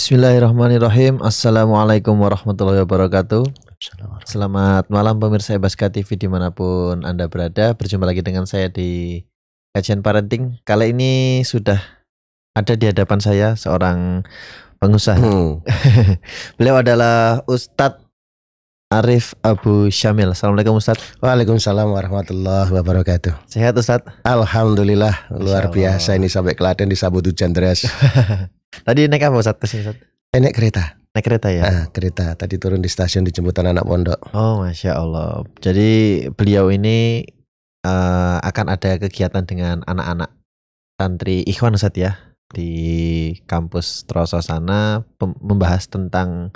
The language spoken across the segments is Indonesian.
Bismillahirrahmanirrahim. Assalamualaikum warahmatullahi wabarakatuh. Selamat malam pemirsa Ebaska TV dimanapun Anda berada. Berjumpa lagi dengan saya di kajian parenting. Kali ini sudah ada di hadapan saya seorang pengusaha. Hmm. Beliau adalah Ustadz Arif Abu Syamil. Assalamualaikum Ustaz. Waalaikumsalam warahmatullahi wabarakatuh. Sehat Ustaz? Alhamdulillah luar biasa ini sampai Klaten disambut hujan deras. Tadi naik apa Ustaz kesini Ustaz? Eh, naik kereta. Naik kereta ya? Nah, kereta. Tadi turun di stasiun di jemputan anak pondok. Oh, masya Allah. Jadi beliau ini uh, akan ada kegiatan dengan anak-anak santri Ikhwan Ustaz ya di kampus Troso membahas tentang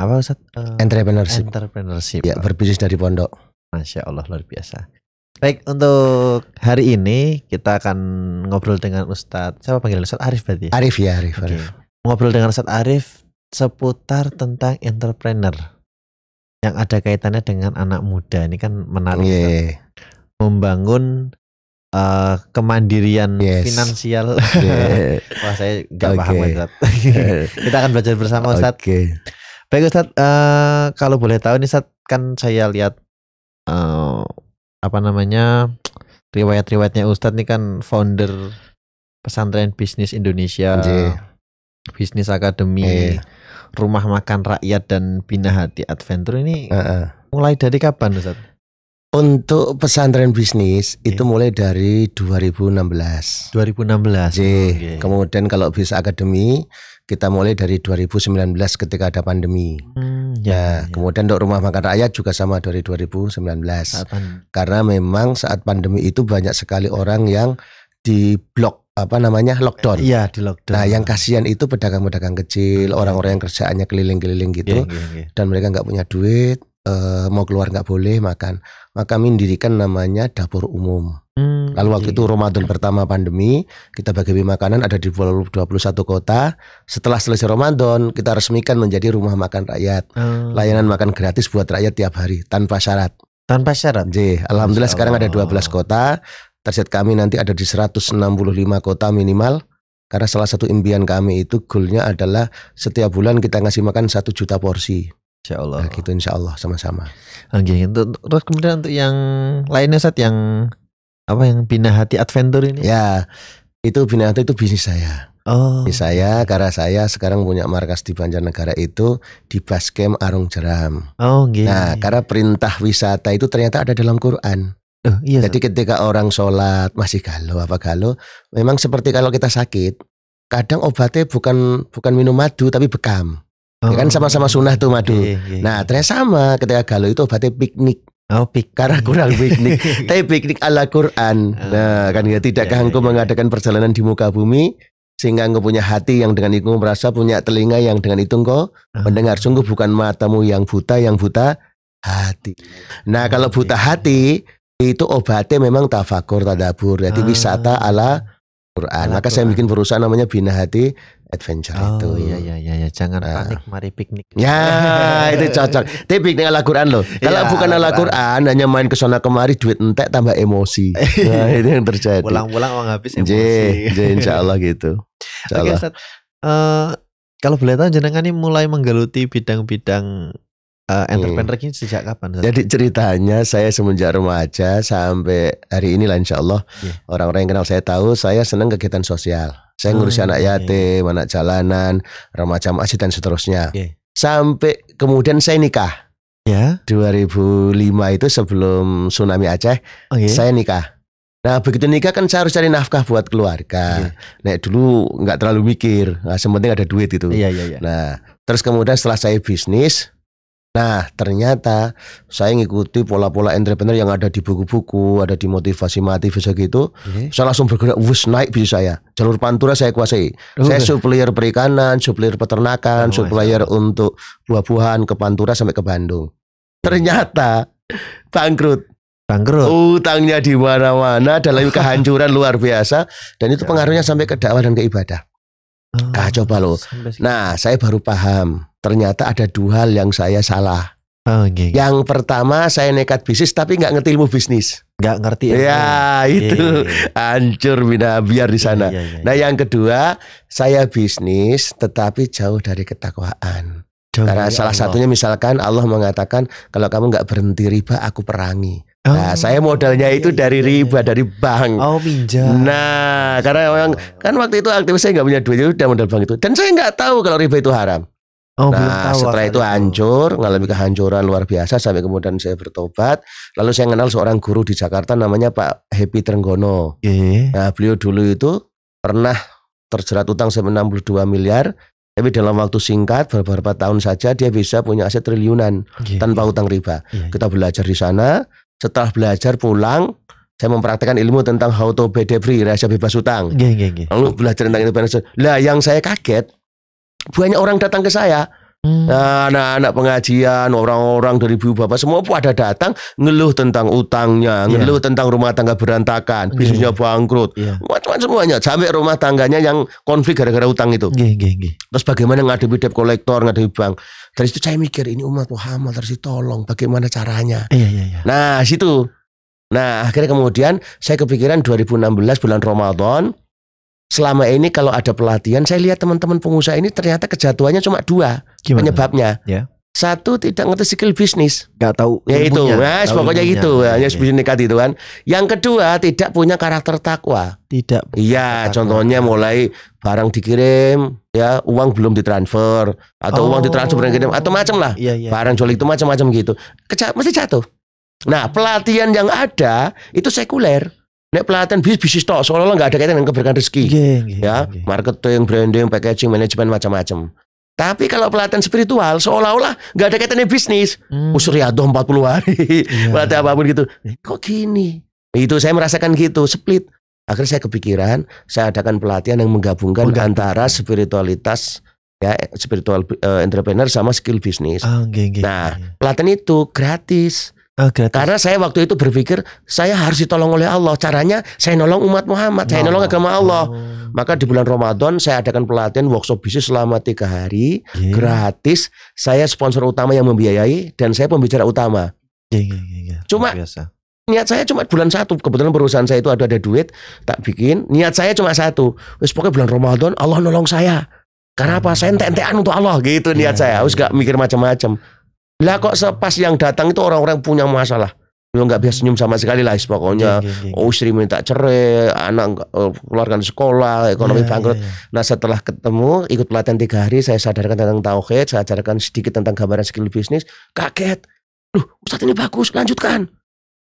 apa Ustaz? Eh, entrepreneurship. Entrepreneurship. Ya, berbisnis dari pondok. Masya Allah luar biasa. Baik, untuk hari ini kita akan ngobrol dengan Ustadz. Siapa panggil Ustadz Arif berarti? Ya? Arif ya, Arif, okay. Arif. Ngobrol dengan Ustadz Arif seputar tentang entrepreneur yang ada kaitannya dengan anak muda. Ini kan menarik. Yeah. Kan? Membangun uh, kemandirian yes. finansial. Yeah. Wah, saya nggak okay. paham Ustadz. kita akan belajar bersama Ustadz. Okay. Baik Ustaz, uh, eh, kalau boleh tahu nih Ustaz, kan saya lihat uh, apa namanya riwayat-riwayatnya Ustadz nih kan founder pesantren bisnis Indonesia, bisnis akademi, e. rumah makan rakyat dan bina hati adventure ini e -e. mulai dari kapan Ustaz? Untuk pesantren bisnis okay. itu mulai dari 2016. 2016. Yeah. Okay. Kemudian kalau bisnis akademi kita mulai dari 2019 ketika ada pandemi. Hmm, ya, nah, ya, ya, kemudian untuk rumah makan rakyat juga sama dari 2019. Apaan? Karena memang saat pandemi itu banyak sekali orang yang di blok apa namanya lockdown. Iya di lockdown. Nah yang kasihan itu pedagang-pedagang kecil, hmm. orang-orang yang kerjaannya keliling-keliling gitu, ya, ya, ya. dan mereka nggak punya duit, e, mau keluar nggak boleh makan, maka mendirikan namanya dapur umum. Hmm, Lalu waktu iya. itu iya. Ramadan pertama pandemi, kita bagi makanan ada di 21 kota. Setelah selesai Ramadan, kita resmikan menjadi rumah makan rakyat. Hmm. Layanan makan gratis buat rakyat tiap hari tanpa syarat. Tanpa syarat. Jadi, alhamdulillah sekarang ada 12 kota. Target kami nanti ada di 165 kota minimal. Karena salah satu impian kami itu goalnya adalah setiap bulan kita ngasih makan satu juta porsi. Insya Allah. Nah, gitu insya Allah sama-sama. Oke, okay. Gitu. terus kemudian untuk yang lainnya saat yang apa yang bina hati adventure ini? Ya, itu bina hati itu bisnis saya. Oh. Bisnis saya karena saya sekarang punya markas di Banjarnegara itu di Baskem Arung Jeram. Oh, okay. Nah, karena perintah wisata itu ternyata ada dalam Quran. Oh, iya. Jadi ketika orang sholat masih galau apa galau, memang seperti kalau kita sakit, kadang obatnya bukan bukan minum madu tapi bekam. Ya oh. Ya kan sama-sama sunnah tuh madu. Yeah, yeah, yeah. Nah ternyata sama ketika galau itu obatnya piknik. Oh, pik. Karena kurang piknik. Tapi piknik ala Quran. Oh, nah, kan ya tidak yeah, engkau yeah. Iya. mengadakan perjalanan di muka bumi sehingga engkau punya hati yang dengan itu merasa punya telinga yang dengan itu engkau oh. mendengar sungguh bukan matamu yang buta yang buta hati. Nah, ah, kalau iya, buta iya. hati itu obatnya memang tafakur tadabur, jadi wisata ala Quran. Maka saya bikin perusahaan namanya Bina Hati adventure oh, itu. Iya iya iya ya. jangan uh. panik mari piknik. Ya, itu cocok. Tapi piknik ala Quran loh. Iya, kalau bukan ala Quran hanya main ke sana kemari duit entek tambah emosi. nah, itu yang terjadi. Pulang-pulang uang habis emosi. J, insya insyaallah gitu. Oke, okay, eh, kalau boleh tahu jenengan ini mulai menggeluti bidang-bidang uh, entrepreneur hmm. ini sejak kapan? Jadi ceritanya saya semenjak remaja sampai hari ini lah insya Allah orang iya. orang-orang yang kenal saya tahu saya senang kegiatan sosial. Saya ngurusi hmm, anak iya, yatim, okay. Iya, iya. anak jalanan, remaja masjid dan seterusnya. Okay. Sampai kemudian saya nikah. Ya. Yeah. 2005 itu sebelum tsunami Aceh, okay. Oh, saya nikah. Nah begitu nikah kan saya harus cari nafkah buat keluarga. Yeah. Nah dulu nggak terlalu mikir, nah, sementing ada duit itu. Yeah, yeah, yeah. Nah terus kemudian setelah saya bisnis, Nah, ternyata saya ngikuti pola-pola entrepreneur yang ada di buku-buku, ada di motivasi mati bisa gitu. Okay. Saya langsung bergerak wus naik bisnis saya. Jalur pantura saya kuasai. Okay. Oh, saya supplier perikanan, supplier peternakan, oh, supplier masalah. untuk buah-buahan ke pantura sampai ke Bandung. Ternyata bangkrut. Bangkrut. Utangnya di mana-mana dalam kehancuran luar biasa dan itu ya. pengaruhnya sampai ke dakwah dan ke ibadah. Ah, coba loh. Nah, saya baru paham. Ternyata ada dua hal yang saya salah. Oh, okay. Iya, iya. Yang pertama saya nekat bisnis tapi nggak ngerti ilmu bisnis. Nggak ngerti. Ya, ya itu iya, hancur bina biar di sana. Yeah, yeah, yeah, nah yang kedua saya bisnis tetapi jauh dari ketakwaan. Jauh Karena dari salah Allah. satunya misalkan Allah mengatakan kalau kamu nggak berhenti riba aku perangi. Oh. Nah, saya modalnya iya, itu iya, dari iya, riba, dari bank. Oh, pinjam. Nah, karena orang kan waktu itu aktivis saya nggak punya duit, itu udah modal bank itu. Dan saya nggak tahu kalau riba itu haram. Oh, nah, tahu setelah itu hancur, mengalami kehancuran luar biasa sampai kemudian saya bertobat. Lalu saya kenal seorang guru di Jakarta namanya Pak Happy Trenggono. Iya. Nah, beliau dulu itu pernah terjerat utang sampai 62 miliar, tapi dalam waktu singkat beberapa tahun saja dia bisa punya aset triliunan yeah, tanpa yeah. utang riba. Yeah. Kita belajar di sana, setelah belajar pulang saya mempraktekkan ilmu tentang how to be debt free, rahasia bebas utang. yeah, yeah, yeah. Lalu belajar tentang independence. Lah yang saya kaget, banyak orang datang ke saya, Nah, anak-anak pengajian, orang-orang dari ibu bapak semua ada datang ngeluh tentang utangnya, iya. ngeluh tentang rumah tangga berantakan, yeah. bisnisnya bangkrut, yeah. macam-macam semuanya. Sampai rumah tangganya yang konflik gara-gara utang itu. Yeah, yeah, yeah. Terus bagaimana ngadepi debt kolektor, ngadepi bank. Dari situ saya mikir ini umat Muhammad harus ditolong, bagaimana caranya? Yeah, yeah, yeah. Nah, situ. Nah, akhirnya kemudian saya kepikiran 2016 bulan Ramadan, selama ini kalau ada pelatihan saya lihat teman-teman pengusaha ini ternyata kejatuhannya cuma dua Gimana? penyebabnya. Ya. Satu tidak ngerti skill bisnis, nggak tahu. Ya itu, nah, pokoknya itu, ya, hanya bisnis nekat itu kan. Yang kedua tidak punya karakter takwa. Tidak. Iya, contohnya mulai barang dikirim, ya uang belum ditransfer atau oh. uang ditransfer dikirim atau macam lah. Ya, ya. Barang jual itu macam-macam gitu. Keja mesti jatuh. Nah pelatihan yang ada itu sekuler Nek pelatihan bisnis bisnis toh seolah-olah nggak ada kaitan dengan keberkahan rezeki. Yeah, yeah, ya, yeah. marketing, branding, packaging, manajemen macam-macam. Tapi kalau pelatihan spiritual seolah-olah nggak ada kaitannya bisnis. Hmm. Usur ya 40 hari, yeah. pelatih apapun gitu. Kok gini? Itu saya merasakan gitu, split. Akhirnya saya kepikiran, saya adakan pelatihan yang menggabungkan Udah. antara spiritualitas ya spiritual uh, entrepreneur sama skill bisnis. Oh, ah, okay, Nah, pelatihan itu gratis. Karena saya waktu itu berpikir saya harus ditolong oleh Allah. Caranya saya nolong umat Muhammad, saya nolong agama Allah. Oh. Maka di bulan Ramadan saya adakan pelatihan workshop bisnis selama tiga hari yeah. gratis. Saya sponsor utama yang membiayai dan saya pembicara utama. Yeah, yeah, yeah, yeah. Cuma biasa. niat saya cuma bulan satu. Kebetulan perusahaan saya itu ada ada duit tak bikin. Niat saya cuma satu. Terus pokoknya bulan Ramadan Allah nolong saya. Karena apa? Hmm. Saya ente-entean untuk Allah gitu yeah, niat iya, saya. Harus yeah. gak iya. mikir macam-macam. Lah kok sepas yang datang itu orang-orang punya masalah. Lu nggak bisa senyum sama sekali lah pokoknya. Yeah, yeah, yeah. Oh istri minta cerai, anak eh, keluarkan sekolah, ekonomi yeah, bangkrut. Yeah, yeah. Nah setelah ketemu, ikut pelatihan tiga hari, saya sadarkan tentang tauhid, saya ajarkan sedikit tentang gambaran skill bisnis. Kaget, loh Ustaz ini bagus, lanjutkan.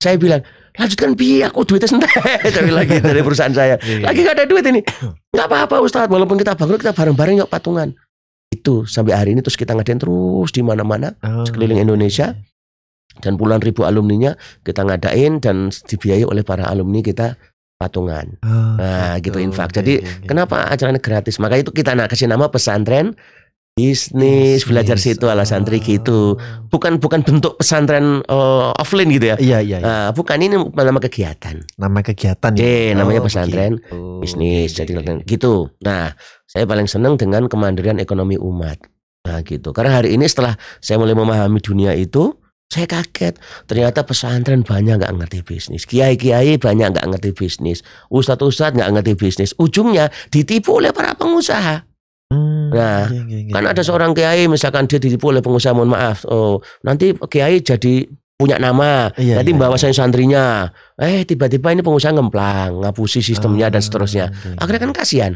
Saya bilang, lanjutkan biar aku duitnya sendiri Tapi lagi dari perusahaan saya, iya, iya. lagi gak ada duit ini. nggak apa-apa Ustaz, walaupun kita bangkrut, kita bareng-bareng yuk patungan itu sampai hari ini terus kita ngadain terus di mana-mana oh. sekeliling iya, Indonesia iya. dan puluhan ribu alumninya kita ngadain dan dibiayai oleh para alumni kita patungan. Oh, nah, gitu, gitu. infak. Jadi, okay, iya, kenapa acaranya gratis? Maka itu kita nak kasih nama pesantren bisnis belajar situ ah. alasan trik itu bukan bukan bentuk pesantren uh, offline gitu ya iya iya, iya. Uh, bukan ini nama kegiatan nama kegiatan ya eh, oh, namanya pesantren gitu. bisnis jadi okay. gitu nah saya paling senang dengan kemandirian ekonomi umat nah gitu karena hari ini setelah saya mulai memahami dunia itu saya kaget, ternyata pesantren banyak nggak ngerti bisnis, kiai-kiai banyak nggak ngerti bisnis, ustadz-ustadz nggak ngerti bisnis. Ujungnya ditipu oleh para pengusaha. Hmm, nah, iya, iya, iya gitu. Kan ada seorang kiai misalkan dia ditipu oleh pengusaha mohon maaf. Oh, nanti kiai jadi punya nama, iya, nanti iya, bawa iya. santrinya. Eh, tiba-tiba ini pengusaha ngemplang, ngapusi sistemnya oh, dan ah, seterusnya. Okay. Iya, iya. Akhirnya kan kasihan.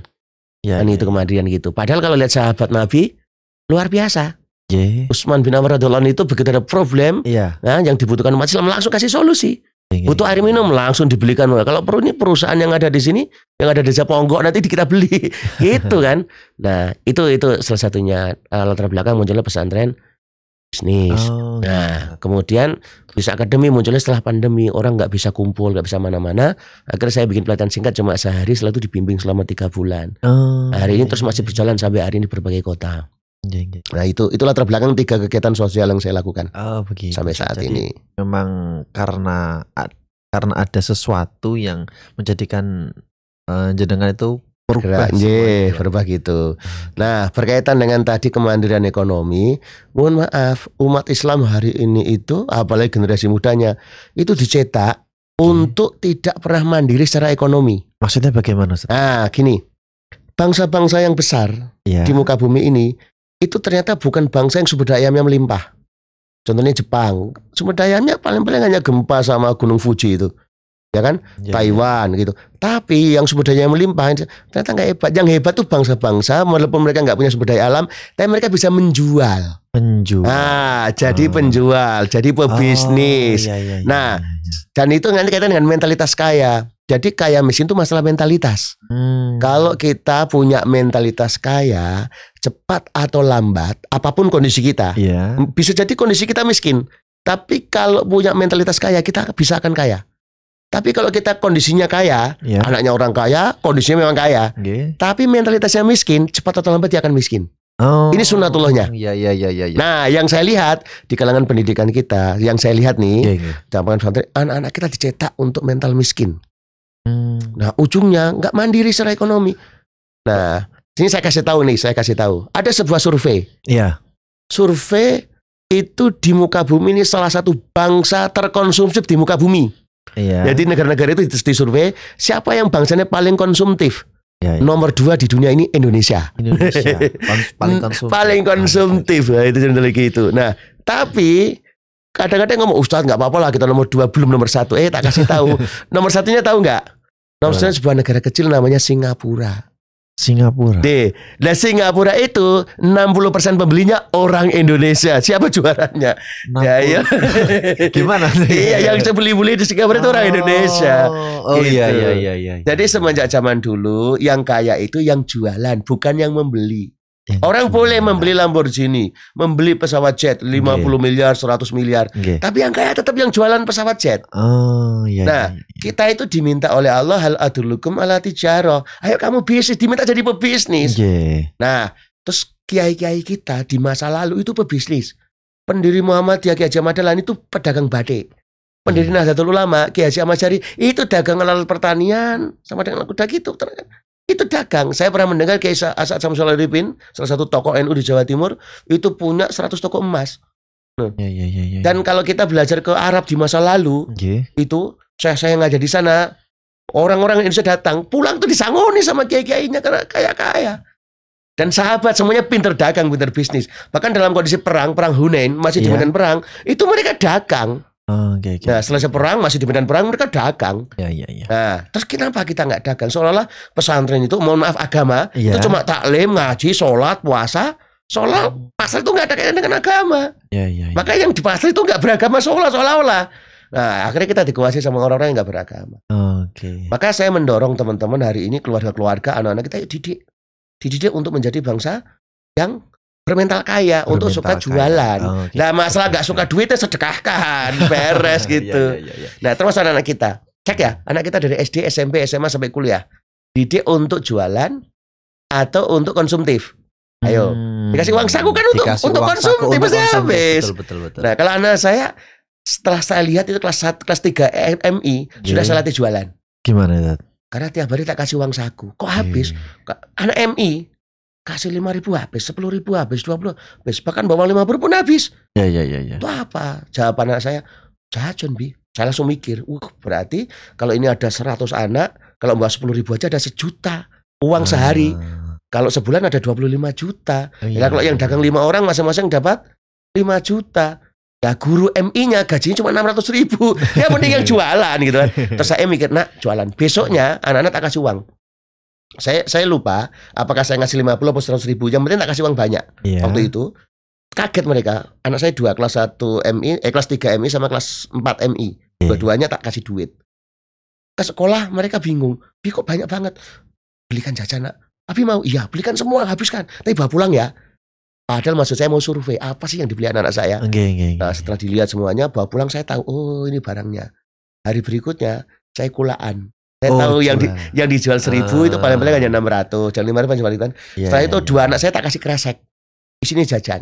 Ya, kan iya. itu iya. kematian gitu. Padahal kalau lihat sahabat Nabi luar biasa. Yeah. Usman bin Affan itu begitu ada problem, yeah. nah, yang dibutuhkan umat Islam langsung kasih solusi. Iya. Butuh air minum langsung dibelikan. Kalau perlu ini perusahaan yang ada di sini, yang ada di Ponggok nanti kita beli, gitu kan? Nah itu itu salah satunya uh, latar belakang munculnya pesantren bisnis. Oh, nah ya. kemudian bisa akademi munculnya setelah pandemi orang nggak bisa kumpul, nggak bisa mana-mana. Akhirnya saya bikin pelatihan singkat cuma sehari, setelah itu dibimbing selama tiga bulan. Oh, hari ini iya, terus masih iya. berjalan sampai hari ini berbagai kota. Iya, iya. Nah itu itulah terbelakang tiga kegiatan sosial yang saya lakukan oh, begitu. sampai saat Jadi, ini. Memang karena karena ada sesuatu yang menjadikan uh, jenengan itu berubah, Iya ya. berubah gitu. Hmm. Nah berkaitan dengan tadi kemandirian ekonomi, mohon maaf umat Islam hari ini itu apalagi generasi mudanya itu dicetak hmm. untuk tidak pernah mandiri secara ekonomi. Maksudnya bagaimana? Ustaz? Ah gini, bangsa-bangsa yang besar ya. di muka bumi ini itu ternyata bukan bangsa yang sumber daya yang melimpah. Contohnya Jepang, sumber dayanya paling-paling hanya gempa sama Gunung Fuji itu. Ya kan? Ya, ya. Taiwan ya. gitu. Tapi yang sumber daya melimpah ternyata nggak hebat. Yang hebat tuh bangsa-bangsa walaupun mereka nggak punya sumber daya alam, tapi mereka bisa menjual. Penjual. Nah, jadi oh. penjual, jadi pebisnis. Oh, iya, iya, iya. Nah, iya, iya. dan itu nanti kaitan dengan mentalitas kaya. Jadi kaya miskin itu masalah mentalitas. Hmm. Kalau kita punya mentalitas kaya, cepat atau lambat, apapun kondisi kita, yeah. bisa jadi kondisi kita miskin. Tapi kalau punya mentalitas kaya, kita bisa akan kaya. Tapi kalau kita kondisinya kaya, yeah. anaknya orang kaya, kondisinya memang kaya. Okay. Tapi mentalitasnya miskin, cepat atau lambat dia akan miskin. Oh, ini sunatullahnya. Iya, iya, iya, iya. Ya. Nah, yang saya lihat di kalangan pendidikan kita, yang saya lihat nih, ya, ya. anak-anak kita dicetak untuk mental miskin. Hmm. Nah ujungnya nggak mandiri secara ekonomi. Nah sini saya kasih tahu nih, saya kasih tahu. Ada sebuah survei. Iya. Survei itu di muka bumi ini salah satu bangsa terkonsumtif di muka bumi. Iya. Jadi negara-negara itu di survei siapa yang bangsanya paling konsumtif. Ya, ya. Nomor dua di dunia ini Indonesia. Indonesia paling konsumtif. paling konsumtif. Nah, itu itu. Nah, tapi kadang-kadang ngomong Ustadz nggak apa-apa lah kita nomor dua belum nomor satu eh tak kasih tahu nomor satunya tahu nggak nomor satunya sebuah negara kecil namanya Singapura Singapura. D. Nah Singapura itu 60% pembelinya orang Indonesia. Siapa juaranya? 60. Ya, ya. Gimana Iya, yang beli-beli di Singapura oh. itu orang oh, Indonesia. Oh iya, gitu. iya, iya iya iya. Jadi semenjak zaman dulu yang kaya itu yang jualan bukan yang membeli. Orang boleh membeli Lamborghini, membeli pesawat jet 50 yeah. miliar, 100 miliar. Yeah. Tapi yang kaya tetap yang jualan pesawat jet. Oh, yeah, nah, iya, iya. kita itu diminta oleh Allah hal adulukum ala tijaro. Ayo kamu bisnis, diminta jadi pebisnis. Yeah. Nah, terus kiai-kiai kita di masa lalu itu pebisnis. Pendiri Muhammad, Kiai Haji Madalan itu pedagang badai. Pendiri iya. Nahdlatul Ulama Kiai Haji Ahmad itu dagang alat pertanian sama dengan kuda gitu itu dagang. Saya pernah mendengar Kiai Asad Samsul Arifin, salah satu tokoh NU di Jawa Timur, itu punya 100 toko emas. Nah. Ya, ya, ya, ya, Dan ya. kalau kita belajar ke Arab di masa lalu, ya. itu saya saya ngajar di sana, orang-orang Indonesia datang, pulang tuh disangoni sama kiai-kiainya karena kaya-kaya. Dan sahabat semuanya pinter dagang, pinter bisnis. Bahkan dalam kondisi perang, perang Hunain, masih yeah. perang, itu mereka dagang. Oh, okay, okay. Nah selesai perang masih di medan perang mereka dagang. Yeah, yeah, yeah. Nah terus kenapa kita nggak dagang? Seolah-olah pesantren itu mohon maaf agama yeah. itu cuma taklim, ngaji, sholat, puasa. Seolah hmm. pasar itu nggak ada kaitan dengan agama. Yeah, yeah, yeah. Makanya yang di pasar itu nggak beragama seolah seolah-olah. Nah akhirnya kita dikuasai sama orang-orang yang nggak beragama. Oke. Okay. Maka saya mendorong teman-teman hari ini keluarga-keluarga anak-anak kita yuk didik, dididik untuk menjadi bangsa yang bermental kaya bermental untuk suka kaya. jualan. Oh, Nah masalah gak suka duitnya sedekahkan, beres iya, gitu. Iya, iya, iya. Nah terus anak kita cek ya anak kita dari SD, SMP, SMA sampai kuliah didik untuk jualan atau untuk konsumtif. Ayo hmm. dikasih uang saku kan untuk dikasih untuk konsumtif mesti habis. Betul, betul, betul. Nah kalau anak saya setelah saya lihat itu kelas 1, kelas 3 MI iya. sudah saya latih jualan. Gimana itu? Karena tiap hari tak kasih uang saku, kok iya. habis? Yeah. Anak MI kasih lima ribu habis, sepuluh ribu habis, dua puluh habis, bahkan bawa lima puluh pun habis. Ya ya ya ya. Itu apa? Jawaban anak saya jajan bi. Saya langsung mikir, uh berarti kalau ini ada seratus anak, kalau bawa sepuluh ribu aja ada sejuta uang ah. sehari. Kalau sebulan ada dua puluh lima juta. Oh, Ya, kalau iya, yang iya. dagang lima orang masing-masing dapat lima juta. Ya guru MI-nya gajinya cuma enam ratus ribu. Ya mending yang jualan gitu kan. Terus saya mikir, nak jualan. Besoknya anak-anak tak kasih uang saya saya lupa apakah saya ngasih 50 atau 100 ribu yang penting tak kasih uang banyak yeah. waktu itu kaget mereka anak saya dua kelas 1 MI eh kelas 3 MI sama kelas 4 MI yeah. dua-duanya tak kasih duit ke sekolah mereka bingung Bi kok banyak banget belikan jajan nak tapi mau iya belikan semua habiskan tapi bawa pulang ya Padahal maksud saya mau survei apa sih yang dibeli anak-anak saya. Okay, okay, nah setelah dilihat semuanya bawa pulang saya tahu oh ini barangnya. Hari berikutnya saya kulaan saya oh, tahu yang di, yang dijual seribu uh. itu paling paling hanya ah. enam ratus, jangan lima ratus jangan lima iya, Setelah iya, itu iya. dua anak saya tak kasih kresek, isinya jajan.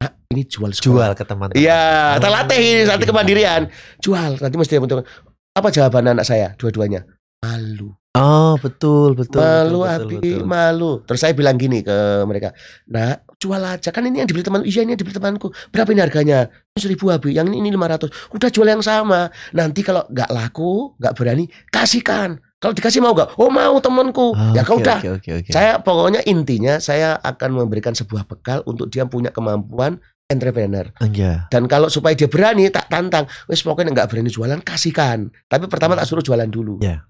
Nah, ini jual sekolah. jual ke teman. Iya, oh, terlatih ini nanti kemandirian. Jual nanti mesti untuk apa jawaban anak saya dua-duanya malu. Oh betul betul. Malu betul, Abi betul, betul. malu. Terus saya bilang gini ke mereka, nah jual aja kan ini yang dibeli teman, iya ini yang dibeli temanku. Berapa ini harganya? Seribu Abi. Yang ini ini lima ratus. Udah jual yang sama. Nanti kalau nggak laku, nggak berani, kasihkan. Kalau dikasih mau gak? Oh mau temanku. Oh, ya kau udah. Okay, okay, okay. Saya pokoknya intinya saya akan memberikan sebuah bekal untuk dia punya kemampuan entrepreneur. Yeah. Dan kalau supaya dia berani tak tantang, wes pokoknya nggak berani jualan kasihkan. Tapi pertama hmm. tak suruh jualan dulu. Yeah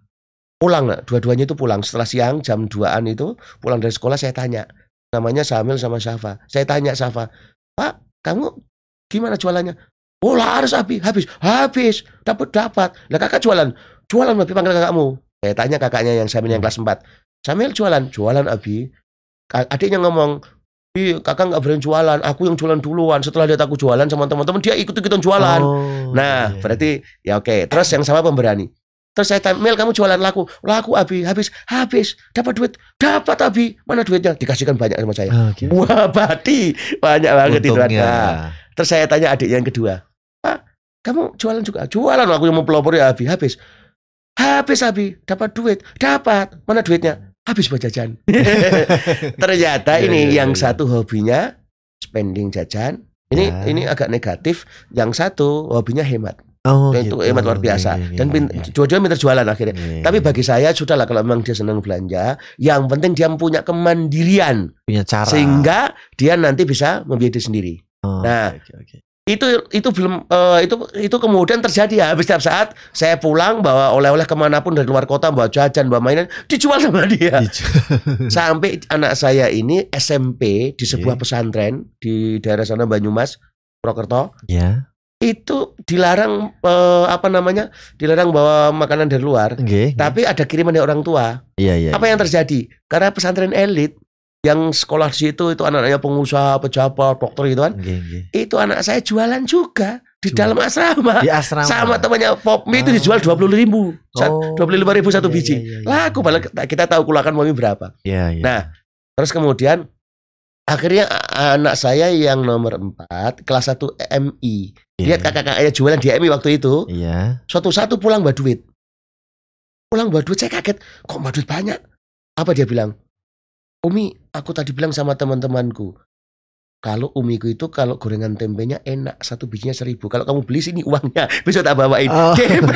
pulang nak dua-duanya itu pulang setelah siang jam 2an itu pulang dari sekolah saya tanya namanya Samil sama Safa. saya tanya Safa, Pak kamu gimana jualannya oh harus habis habis habis dapat dapat lah kakak jualan jualan lebih panggil kakakmu saya tanya kakaknya yang Samil yang kelas 4 Samil jualan jualan Abi adiknya ngomong Ih, kakak nggak berani jualan aku yang jualan duluan setelah lihat aku jualan sama teman-teman dia ikut ikutan jualan oh, nah iya. iya. berarti ya oke okay. terus yang sama pemberani Terus saya tanya, Mel kamu jualan laku. Laku Abi, habis, habis. Dapat duit, dapat Abi. Mana duitnya? Dikasihkan banyak sama saya. buah okay. Wah bati, banyak banget itu ada. Terus saya tanya adik yang kedua, Pak, kamu jualan juga? Jualan aku yang mau pelopori Abi, habis. Habis Abi, dapat duit, dapat. Mana duitnya? Habis buat jajan. Ternyata iya, ini iya, yang iya. satu hobinya spending jajan. Ini ya. ini agak negatif. Yang satu hobinya hemat. Oh, dan itu hemat luar biasa. Iya, iya, dan yeah. dua iya. jualan akhirnya. Iya, iya. Tapi bagi saya sudahlah kalau memang dia senang belanja, yang penting dia punya kemandirian. Punya cara. Sehingga dia nanti bisa membiayai diri sendiri. Oh, nah, okay, okay. itu itu belum uh, itu itu kemudian terjadi ya. Habis setiap saat saya pulang bawa oleh-oleh kemanapun dari luar kota, bawa jajan, bawa mainan, dijual sama dia. Sampai anak saya ini SMP di sebuah iya. pesantren di daerah sana Banyumas, Prokerto. Yeah itu dilarang eh, apa namanya dilarang bawa makanan dari luar okay, tapi ada kiriman dari orang tua Iya, iya. apa iya. yang terjadi karena pesantren elit yang sekolah di situ itu anak-anaknya pengusaha pejabat dokter gitu kan okay, okay. itu anak saya jualan juga di Jual. dalam asrama Di asrama. sama temannya pop mie itu ah. dijual dua puluh ribu oh, dua puluh lima ribu satu iya, biji laku yeah. kita, kita tahu kulakan mie berapa iya, iya, iya. Nah, terus kemudian akhirnya anak saya yang nomor empat kelas 1 MI Yeah. Lihat kakak ayah jualan di EMI waktu itu. Iya. Yeah. Suatu satu pulang bawa duit. Pulang bawa duit saya kaget. Kok bawa duit banyak? Apa dia bilang? Umi, aku tadi bilang sama teman-temanku, kalau umiku itu kalau gorengan tempenya enak satu bijinya seribu kalau kamu beli sini uangnya bisa tak bawain oh. DP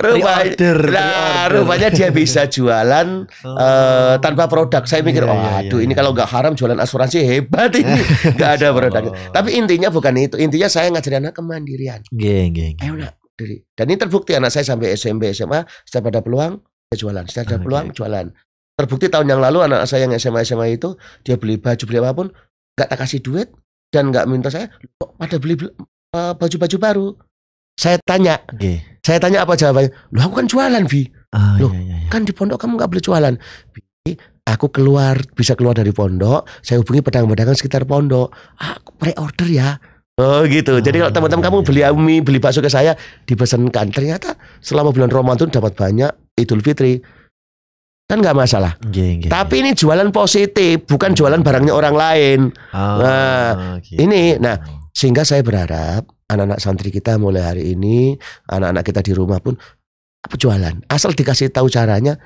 Rupa, order, nah, rupanya dia bisa jualan oh. uh, tanpa produk saya mikir yeah, oh, yeah, yeah. ini iya. kalau nggak haram jualan asuransi hebat ini nggak ada produk oh. tapi intinya bukan itu intinya saya ngajarin anak kemandirian geng geng ayo nak diri dan ini terbukti anak saya sampai SMP SMA setiap ada peluang jualan setiap ada okay. Ah, peluang jualan terbukti tahun yang lalu anak saya yang SMA SMA itu dia beli baju beli apapun nggak tak kasih duit dan nggak minta saya kok pada beli eh, baju-baju uh, baru saya tanya okay. saya tanya apa jawabannya lo aku kan jualan vi oh, ah, lo iya, iya, iya. kan di pondok kamu nggak boleh jualan vi aku keluar bisa keluar dari pondok saya hubungi pedagang-pedagang sekitar pondok aku ah, pre-order ya Oh gitu. Oh, Jadi kalau ah, teman-teman kamu iya, beli iya. mie, beli bakso ke saya, dipesankan. Ternyata selama bulan Ramadan dapat banyak Idul Fitri kan nggak masalah. Okay, okay. Tapi ini jualan positif, bukan jualan barangnya orang lain. Oh, nah, okay. Gitu. ini, nah sehingga saya berharap anak-anak santri kita mulai hari ini, anak-anak kita di rumah pun apa jualan, asal dikasih tahu caranya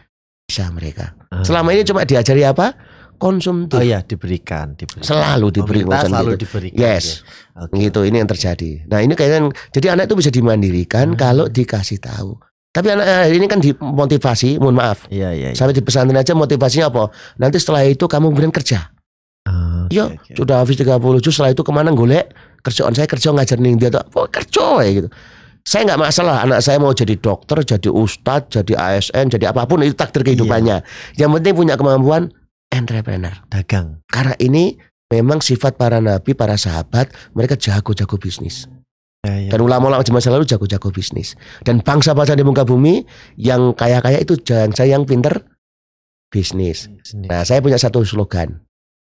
bisa mereka. Oh. Selama ini cuma diajari apa? Konsumtif. Oh ya, diberikan, diberikan. Selalu diberikan. Selalu gitu. diberikan. Yes, iya. okay. gitu. Ini yang terjadi. Nah ini kayaknya, jadi anak itu bisa dimandirikan hmm. kalau dikasih tahu tapi anak eh, ini kan dimotivasi, mohon maaf. Iya, iya, iya. Sampai di pesantren aja motivasinya apa? Nanti setelah itu kamu kemudian kerja. Oh, ah, iya, okay, Yo, okay. sudah habis 30 juz setelah itu kemana golek kerjaan saya kerja ngajar nih dia tuh oh, kerja ya gitu. Saya nggak masalah anak saya mau jadi dokter, jadi ustadz, jadi ASN, jadi apapun itu takdir iya. kehidupannya. Iya. Yang penting punya kemampuan entrepreneur, dagang. Karena ini memang sifat para nabi, para sahabat, mereka jago-jago bisnis. Ya, ya. Dan ulama-ulama masa lalu jago-jago bisnis. Dan bangsa-bangsa di muka bumi yang kaya-kaya itu bangsa yang pinter bisnis. Nah, saya punya satu slogan.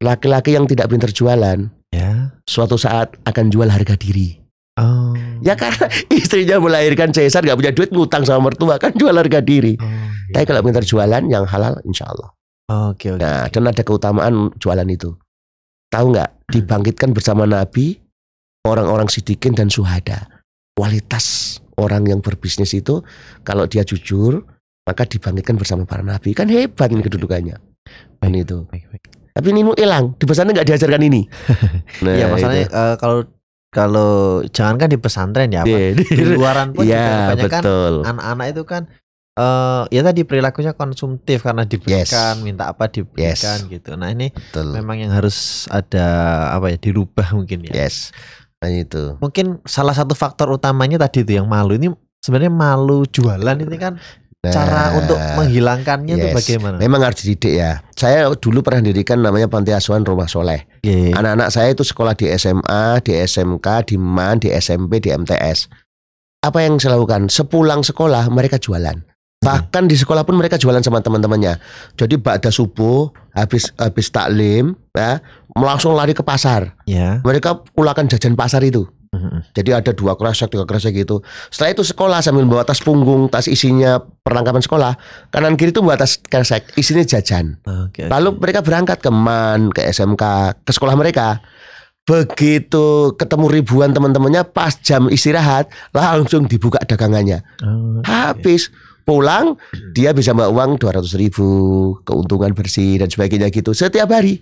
Laki-laki yang tidak pinter jualan, ya. suatu saat akan jual harga diri. Oh. Ya karena istrinya melahirkan Caesar gak punya duit ngutang sama mertua kan jual harga diri. Oh, iya. Tapi kalau pinter jualan yang halal insya Allah. Oh, okay, okay. Nah dan ada keutamaan jualan itu. Tahu nggak? Hmm. Dibangkitkan bersama Nabi orang-orang sidikin dan suhada. Kualitas orang yang berbisnis itu kalau dia jujur maka dibangkitkan bersama para nabi kan hebat ini kedudukannya. Baik, ini itu. Baik, baik. Tapi ini mau hilang di pesantren nggak diajarkan ini. Iya, nah, ya masalahnya uh, kalau kalau jangankan di pesantren ya, di, iya, di, luaran pun ya, juga banyak kan anak-anak itu kan uh, ya tadi perilakunya konsumtif karena diberikan yes. minta apa diberikan yes. gitu nah ini Betul. memang yang harus ada apa ya dirubah mungkin ya yes itu. Mungkin salah satu faktor utamanya tadi itu yang malu ini sebenarnya malu jualan ini kan nah, cara untuk menghilangkannya yes. itu bagaimana? Memang harus dididik ya. Saya dulu pernah dirikan namanya panti asuhan Rumah Soleh. anak Anak-anak saya itu sekolah di SMA, di SMK, di MAN, di SMP, di MTS. Apa yang saya lakukan? Sepulang sekolah mereka jualan. Hmm. Bahkan di sekolah pun mereka jualan sama teman-temannya. Jadi bakda subuh, habis habis taklim, ya, langsung lari ke pasar. Ya. Mereka pulakan jajan pasar itu. Mm-hmm. Jadi ada dua kresek, tiga kresek gitu. Setelah itu sekolah sambil bawa tas punggung, tas isinya perlengkapan sekolah. Kanan kiri itu bawa tas kresek, isinya jajan. Okay, Lalu mereka berangkat ke MAN, ke SMK, ke sekolah mereka. Begitu ketemu ribuan teman-temannya pas jam istirahat, langsung dibuka dagangannya. Oh, okay. Habis pulang dia bisa bawa uang 200 ribu keuntungan bersih dan sebagainya gitu setiap hari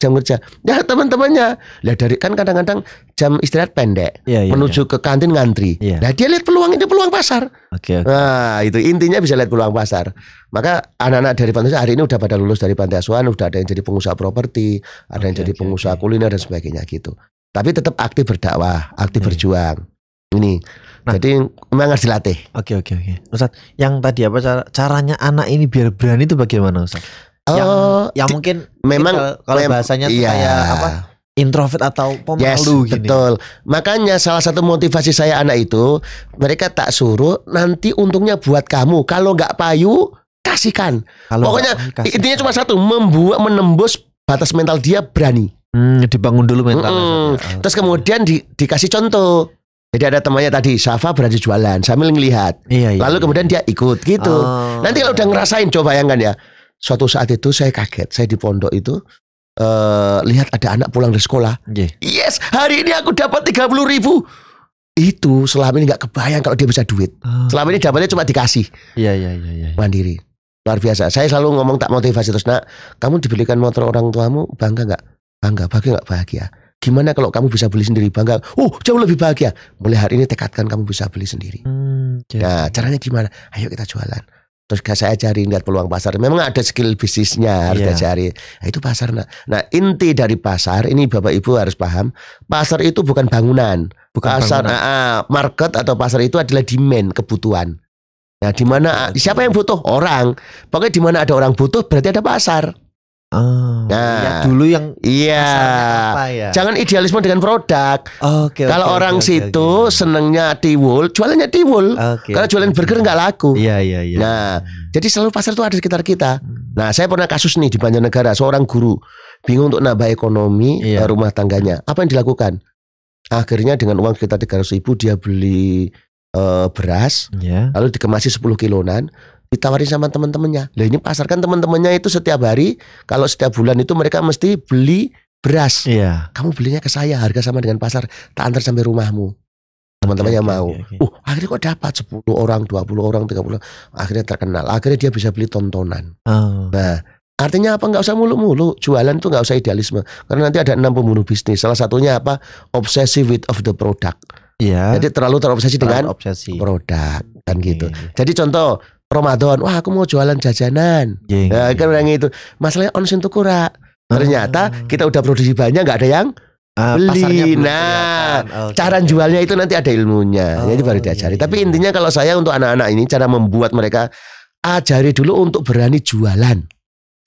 jam kerja. Ya teman-temannya. Lah dari kan kadang-kadang jam istirahat pendek ya, ya, menuju ya. ke kantin ngantri. Ya. Nah, dia lihat peluang itu peluang pasar. Oke. Okay, okay. Nah, itu intinya bisa lihat peluang pasar. Maka anak-anak dari panti hari ini udah pada lulus dari pantai asuhan, udah ada yang jadi pengusaha properti, ada okay, yang jadi okay, pengusaha okay. kuliner dan sebagainya gitu. Tapi tetap aktif berdakwah, aktif okay. Iya, iya. berjuang. Ini. Nah, jadi memang harus dilatih. Oke okay, oke okay, oke. Okay. Ustaz, yang tadi apa cara, caranya anak ini biar berani itu bagaimana Ustaz? oh, yang eh, yang mungkin memang kalau yang, bahasanya iya. kayak apa introvert atau pemalu yes, gitu. betul. Makanya salah satu motivasi saya anak itu mereka tak suruh nanti untungnya buat kamu. Kalau nggak payu kasihkan. Kalau Pokoknya kasihkan. intinya cuma satu, membuat menembus batas mental dia berani. Hmm, dibangun dulu mentalnya. Mm -mm. Terus kemudian di, dikasih contoh. Jadi ada temannya tadi, Safa berani jualan sambil ngelihat. Iya, iya, Lalu iya. kemudian dia ikut gitu. Oh, Nanti kalau udah ngerasain coba bayangkan ya suatu saat itu saya kaget saya di pondok itu uh, lihat ada anak pulang dari sekolah yeah. yes hari ini aku dapat tiga puluh ribu itu selama ini nggak kebayang kalau dia bisa duit oh. selama ini dapatnya cuma dikasih yeah, yeah, yeah, ya. mandiri luar biasa saya selalu ngomong tak motivasi terus nak kamu dibelikan motor orang tuamu bangga nggak bangga bahagia nggak bahagia gimana kalau kamu bisa beli sendiri bangga oh jauh lebih bahagia mulai hari ini tekadkan kamu bisa beli sendiri hmm, okay. nah caranya gimana ayo kita jualan Terus saya cari lihat peluang pasar. Memang ada skill bisnisnya harus yeah. cari. Nah, itu pasar nak. Nah inti dari pasar ini bapak ibu harus paham. Pasar itu bukan bangunan. Bukan pasar bangunan. Uh, market atau pasar itu adalah demand kebutuhan. Nah di mana siapa yang butuh orang. Pokoknya di mana ada orang butuh berarti ada pasar. Oh, iya, nah, dulu yang iya. ya? Jangan idealisme dengan produk. Oke okay, Kalau okay, orang okay, situ okay. senengnya tiwul, jualannya tiwul. Okay, Kalau jualan okay. burger nggak laku. Iya, iya, iya. Nah, hmm. jadi selalu pasar itu ada di sekitar kita. Hmm. Nah, saya pernah kasus nih di negara seorang guru bingung untuk nambah ekonomi iya. Eh, rumah tangganya. Apa yang dilakukan? Akhirnya dengan uang sekitar ratus ribu dia beli uh, beras, yeah. lalu dikemasi 10 kilonan, ditawari sama teman-temannya. Lah ini pasar kan teman-temannya itu setiap hari kalau setiap bulan itu mereka mesti beli beras. Iya. Kamu belinya ke saya harga sama dengan pasar, tak antar sampai rumahmu. Teman-temannya yang mau. Oke, oke. Uh, akhirnya kok dapat 10 orang, 20 orang, 30. Akhirnya terkenal. Akhirnya dia bisa beli tontonan. Oh. Nah, artinya apa? nggak usah mulu-mulu. Jualan tuh nggak usah idealisme. Karena nanti ada enam pembunuh bisnis. Salah satunya apa? Obsesi with of the product. Iya. Jadi terlalu terobsesi terlalu dengan obsesi. produk kan gitu. Iya, iya, iya. Jadi contoh Ramadan, wah aku mau jualan jajanan. Yeah, nah, iya, ya, kan orang iya. itu. Masalahnya onsen tuh ah. Ternyata kita udah produksi banyak nggak ada yang uh, beli. Nah, okay. cara jualnya itu nanti ada ilmunya. Ya, oh, Jadi baru diajari. Yeah, yeah. Tapi iya. intinya kalau saya untuk anak-anak ini cara membuat mereka ajari dulu untuk berani jualan.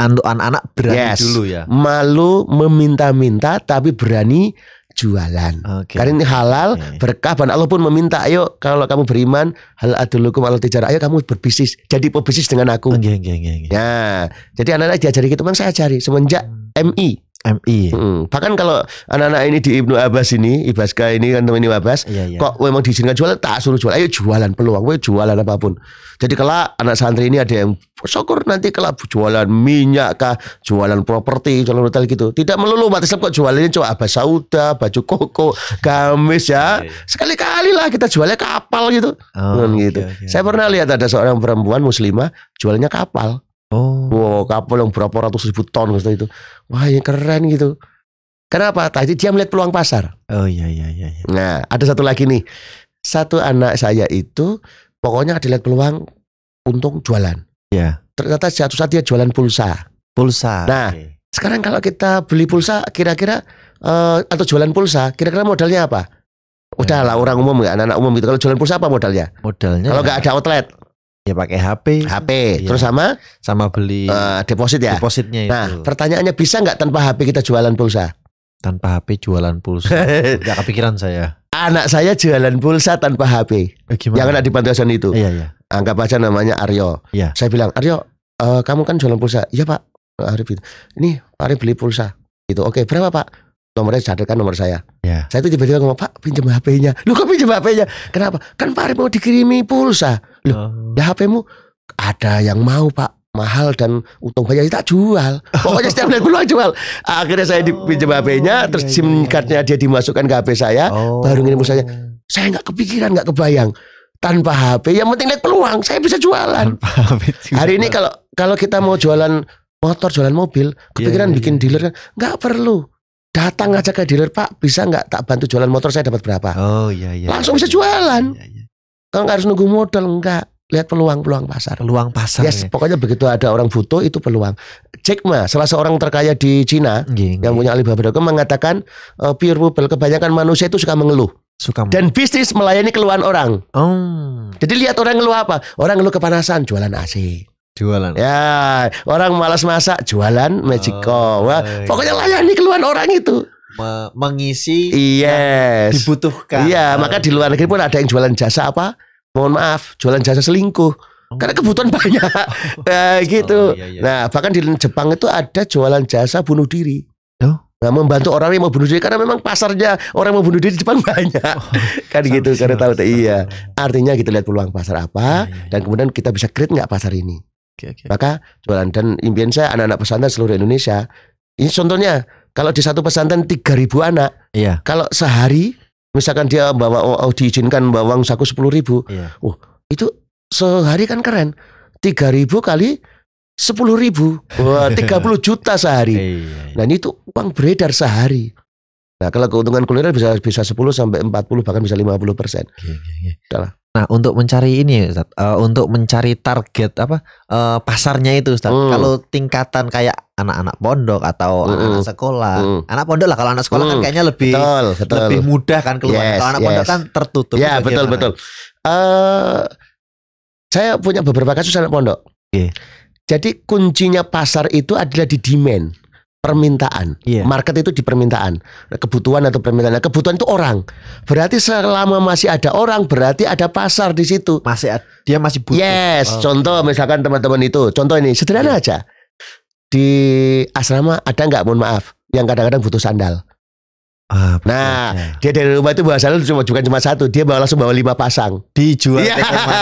Untuk anak-anak berani yes. dulu ya. Malu meminta-minta tapi berani jualan. Okay. Karena ini halal okay. berkah. Dan Allah pun meminta, ayo kalau kamu beriman, hal adulukum al tijara. ayo kamu berbisnis. Jadi berbisnis dengan aku. Okay, okay, okay, okay. Nah, jadi anak-anak diajari gitu, memang saya ajari semenjak MI. Hmm. MI. Hmm. Bahkan kalau anak-anak ini di Ibnu Abbas ini, Ibaska ini kan teman Ibnu Abbas, iya, iya. kok memang diizinkan jualan, tak suruh jualan. Ayo jualan peluang, gue jualan apapun. Jadi kalau anak santri ini ada yang syukur nanti kalau jualan minyak kah, jualan properti, jualan hotel gitu. Tidak melulu mati kok jualannya coba abbas sauda, baju koko, gamis ya. Iya, iya. Sekali-kali lah kita jualnya kapal gitu. Oh, kan gitu. Okay, iya, okay. Saya pernah lihat ada seorang perempuan muslimah jualnya kapal. Oh. Wow, kapal yang berapa ratus ribu ton gitu itu. Wah, yang keren gitu. Kenapa? Tadi dia melihat peluang pasar. Oh iya, iya iya iya. Nah, ada satu lagi nih. Satu anak saya itu pokoknya ada lihat peluang untung jualan. Ya. Yeah. Ternyata satu saat dia jualan pulsa. Pulsa. Nah, okay. sekarang kalau kita beli pulsa kira-kira uh, atau jualan pulsa, kira-kira modalnya apa? Udahlah, iya. orang umum ya, anak-anak umum gitu. Kalau jualan pulsa apa modalnya? Modalnya. Kalau ya. nggak ya. ada outlet. Ya pakai HP. HP. Ya. Terus sama? Sama beli uh, deposit ya. Depositnya itu. Nah, pertanyaannya bisa nggak tanpa HP kita jualan pulsa? Tanpa HP jualan pulsa. Gak kepikiran saya. Anak saya jualan pulsa tanpa HP. Eh, Yang ada di pantiasan itu. Iya, iya. Anggap aja namanya Aryo. Iya. Saya bilang, "Aryo, uh, kamu kan jualan pulsa." "Iya, Pak." Arif itu. "Ini, Arif beli pulsa." itu. "Oke, berapa, Pak?" nomornya sadarkan nomor saya. Iya. Saya itu tiba-tiba ngomong, Pak pinjam HP-nya. Lu kok pinjam HP-nya? Kenapa? Kan Pak Arif mau dikirimi pulsa. Loh, uh. Oh. ya HPmu ada yang mau pak mahal dan untung banyak ya kita jual pokoknya setiap bulan keluar jual akhirnya saya dipinjam HP-nya oh, iya, terus iya, iya, iya, cardnya dia dimasukkan ke HP saya oh. baru ngirim saya saya nggak kepikiran nggak kebayang tanpa HP yang penting lihat peluang saya bisa jualan hari ini kalau kalau kita mau jualan motor jualan mobil kepikiran yeah, iya. bikin iya. dealer kan nggak perlu datang aja ke dealer pak bisa nggak tak bantu jualan motor saya dapat berapa oh iya iya langsung bisa jualan iya, iya. Kalau nggak harus nunggu modal enggak lihat peluang-peluang pasar. Peluang pasar. Yes, ya. pokoknya begitu ada orang butuh itu peluang. Jack Ma, salah seorang terkaya di Cina gini, yang punya Alibaba.com mengatakan uh, pure people kebanyakan manusia itu suka mengeluh. Suka mengeluh. Dan bisnis melayani keluhan orang. Oh. Jadi lihat orang ngeluh apa? Orang ngeluh kepanasan, jualan AC. Jualan. Ya, orang malas masak, jualan magic oh, Wah, iya. pokoknya layani keluhan orang itu me mengisi yes. yang dibutuhkan. Iya, maka di luar negeri pun ada yang jualan jasa apa? Mohon maaf, jualan jasa selingkuh. Oh. Karena kebutuhan banyak. nah, gitu. Oh, iya, iya. Nah, bahkan di Jepang itu ada jualan jasa bunuh diri. Oh. Nah, membantu orang yang mau bunuh diri karena memang pasarnya orang mau bunuh diri di Jepang banyak. Oh, kan gitu karena tahu iya. Artinya kita lihat peluang pasar apa oh, iya, iya. dan kemudian kita bisa create nggak pasar ini. Okay, okay. Maka jualan dan impian saya anak-anak pesantren seluruh Indonesia. Ini contohnya kalau di satu pesantren 3000 anak, iya. kalau sehari misalkan dia bawa oh, diizinkan bawa uang saku 10.000. ribu, iya. oh, itu sehari kan keren. 3000 kali sepuluh ribu, wah 30 juta sehari. Iya, iya. Nah ini tuh uang beredar sehari. Nah, kalau keuntungan kuliner bisa bisa 10 sampai 40 bahkan bisa 50 persen. Nah, untuk mencari ini Ustaz, uh, untuk mencari target apa uh, pasarnya itu Ustaz. Hmm. Kalau tingkatan kayak anak-anak pondok atau hmm. anak-anak sekolah. Hmm. Anak pondok lah kalau anak sekolah kan hmm. kayaknya lebih betul, betul. lebih mudah kan keluar. Yes, kalau anak yes. pondok kan tertutup. Ya, betul betul. Uh, saya punya beberapa kasus anak pondok. Okay. Jadi kuncinya pasar itu adalah di demand permintaan. Yeah. Market itu di permintaan. Kebutuhan atau permintaan. Nah, kebutuhan itu orang. Berarti selama masih ada orang, berarti ada pasar di situ. Masih dia masih butuh. Yes, oh. contoh misalkan teman-teman itu. Contoh ini sederhana yeah. aja. Di asrama ada nggak mohon maaf yang kadang-kadang butuh sandal. Ah, nah, ya. dia dari rumah itu bahasanya cuma bukan cuma satu, dia bawa langsung bawa lima pasang. Dijual ya,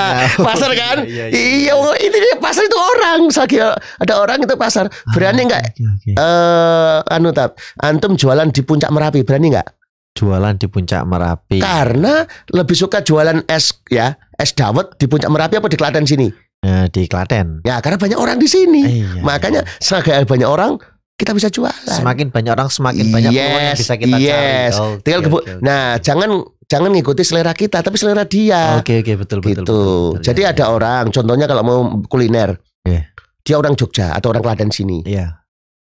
pasar kan? Iya, iya, iya. iya oh, itu pasar itu orang. Selagi ada orang itu pasar. Ah, berani enggak? Ah, okay, eh, anu tap, antum jualan di puncak Merapi, berani enggak? Jualan di puncak Merapi. Karena lebih suka jualan es ya, es dawet di puncak Merapi apa di Klaten sini? Eh, di Klaten. Ya, karena banyak orang di sini. Iya, Makanya iya. banyak orang kita bisa jualan. Semakin banyak orang semakin yes, banyak yang bisa kita yes. cari. Oh, okay, okay, okay, Nah, jangan jangan ngikuti selera kita tapi selera dia. Oke okay, oke okay, betul, betul gitu. betul. betul, betul Jadi ya, ada ya. orang contohnya kalau mau kuliner. Yeah. Dia orang Jogja atau orang Klaten sini. Yeah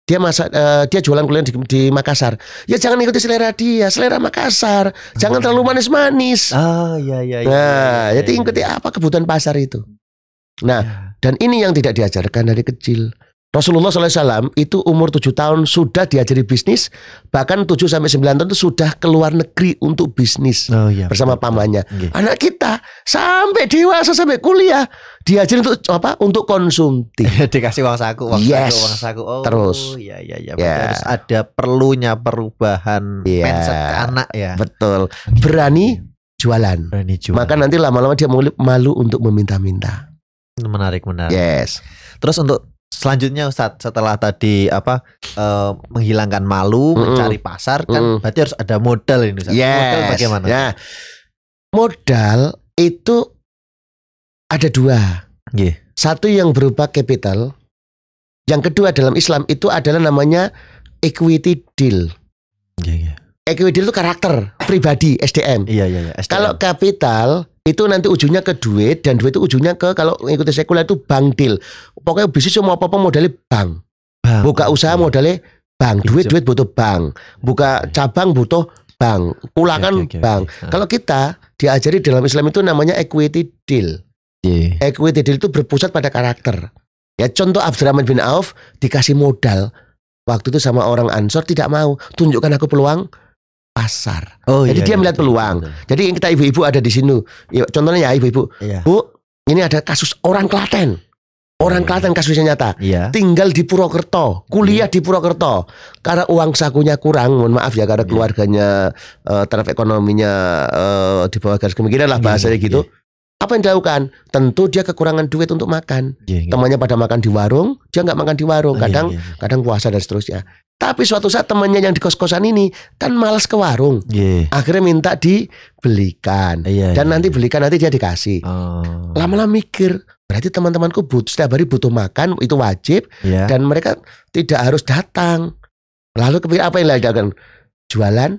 dia masa uh, dia jualan kuliner di, di Makassar. Ya jangan ikuti selera dia, selera Makassar. Jangan terlalu manis-manis. Ah, ya ya ya. Nah, ya, ya, jadi iya. ikuti apa kebutuhan pasar itu. Nah, ya. dan ini yang tidak diajarkan dari kecil. Rasulullah SAW itu umur 7 tahun sudah diajari bisnis, bahkan 7 sampai 9 tahun itu sudah keluar negeri untuk bisnis oh, iya, bersama betul. pamannya. Okay. Anak kita sampai dewasa sampai kuliah diajari untuk apa? Untuk konsumtif. Dikasih uang saku, uang yes. saku, uang saku. Oh, Terus. Iya iya iya. Yeah. Ya. Harus ada perlunya perubahan yeah. mindset anak ya. Betul. Berani iya. jualan. Berani jualan. Maka nanti lama-lama dia malu untuk meminta-minta. Menarik menarik. Yes. Terus untuk selanjutnya Ustadz setelah tadi apa uh, menghilangkan malu mm -mm. mencari pasar kan mm -mm. berarti harus ada modal ini Ustadz. Yes. modal bagaimana ya. modal itu ada dua yeah. satu yang berupa capital yang kedua dalam Islam itu adalah namanya equity deal yeah, yeah. equity deal itu karakter pribadi SDM, yeah, yeah, yeah, SDM. kalau capital itu nanti ujungnya ke duit dan duit itu ujungnya ke kalau ikuti sekuler itu bank deal pokoknya bisnis semua apa apa modalnya bank bang. buka usaha iya. modalnya bank iya, duit duit butuh bank buka cabang butuh bank pulakan okay, okay, bank kalau kita diajari dalam Islam itu namanya equity deal yeah. equity deal itu berpusat pada karakter ya contoh Abdurrahman bin Auf dikasih modal waktu itu sama orang Ansor tidak mau tunjukkan aku peluang pasar. Oh, Jadi iya, dia iya, melihat iya, peluang. Iya, iya. Jadi kita ibu-ibu ada di sini. Ya, contohnya ya ibu-ibu. Iya. Bu, ini ada kasus orang Klaten. Orang iya. Klaten kasusnya nyata. Iya. Tinggal di Purwokerto, kuliah iya. di Purwokerto. Karena uang sakunya kurang, mohon maaf ya karena iya. keluarganya uh, taraf ekonominya uh, di bawah garis kemiskinan lah iya, bahasanya gitu. Apa yang dilakukan? Tentu dia kekurangan duit untuk makan. Temannya pada makan di warung, dia nggak makan di warung. Oh, kadang kadang puasa dan seterusnya. Tapi suatu saat temannya yang di kos-kosan ini kan malas ke warung. Yeah. Akhirnya minta dibelikan. Yeah, iya, Dan nanti yeah. belikan nanti dia dikasih. lama oh. Lama-lama mikir, berarti teman-temanku butuh setiap hari butuh makan itu wajib yeah. dan mereka tidak harus datang. Lalu kepikir apa yang dilakukan? Jualan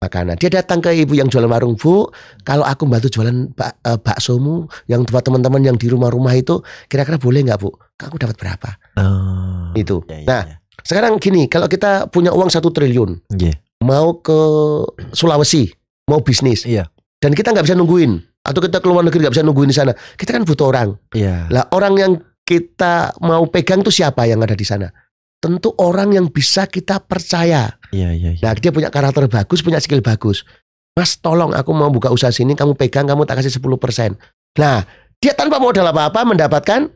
makanan. Dia datang ke ibu yang jualan warung, "Bu, kalau aku bantu jualan bak e, baksomu yang buat teman-teman yang di rumah-rumah itu kira-kira boleh nggak, Bu? Aku dapat berapa?" Oh, itu. Yeah, yeah, nah, yeah. Sekarang gini, kalau kita punya uang satu triliun, yeah. mau ke Sulawesi, mau bisnis, yeah. dan kita nggak bisa nungguin, atau kita keluar negeri nggak bisa nungguin di sana, kita kan butuh orang. Yeah. Lah orang yang kita mau pegang tuh siapa yang ada di sana? Tentu orang yang bisa kita percaya. Yeah, yeah, yeah. Nah dia punya karakter bagus, punya skill bagus. Mas tolong aku mau buka usaha sini, kamu pegang, kamu tak kasih 10%. Nah, dia tanpa modal apa-apa mendapatkan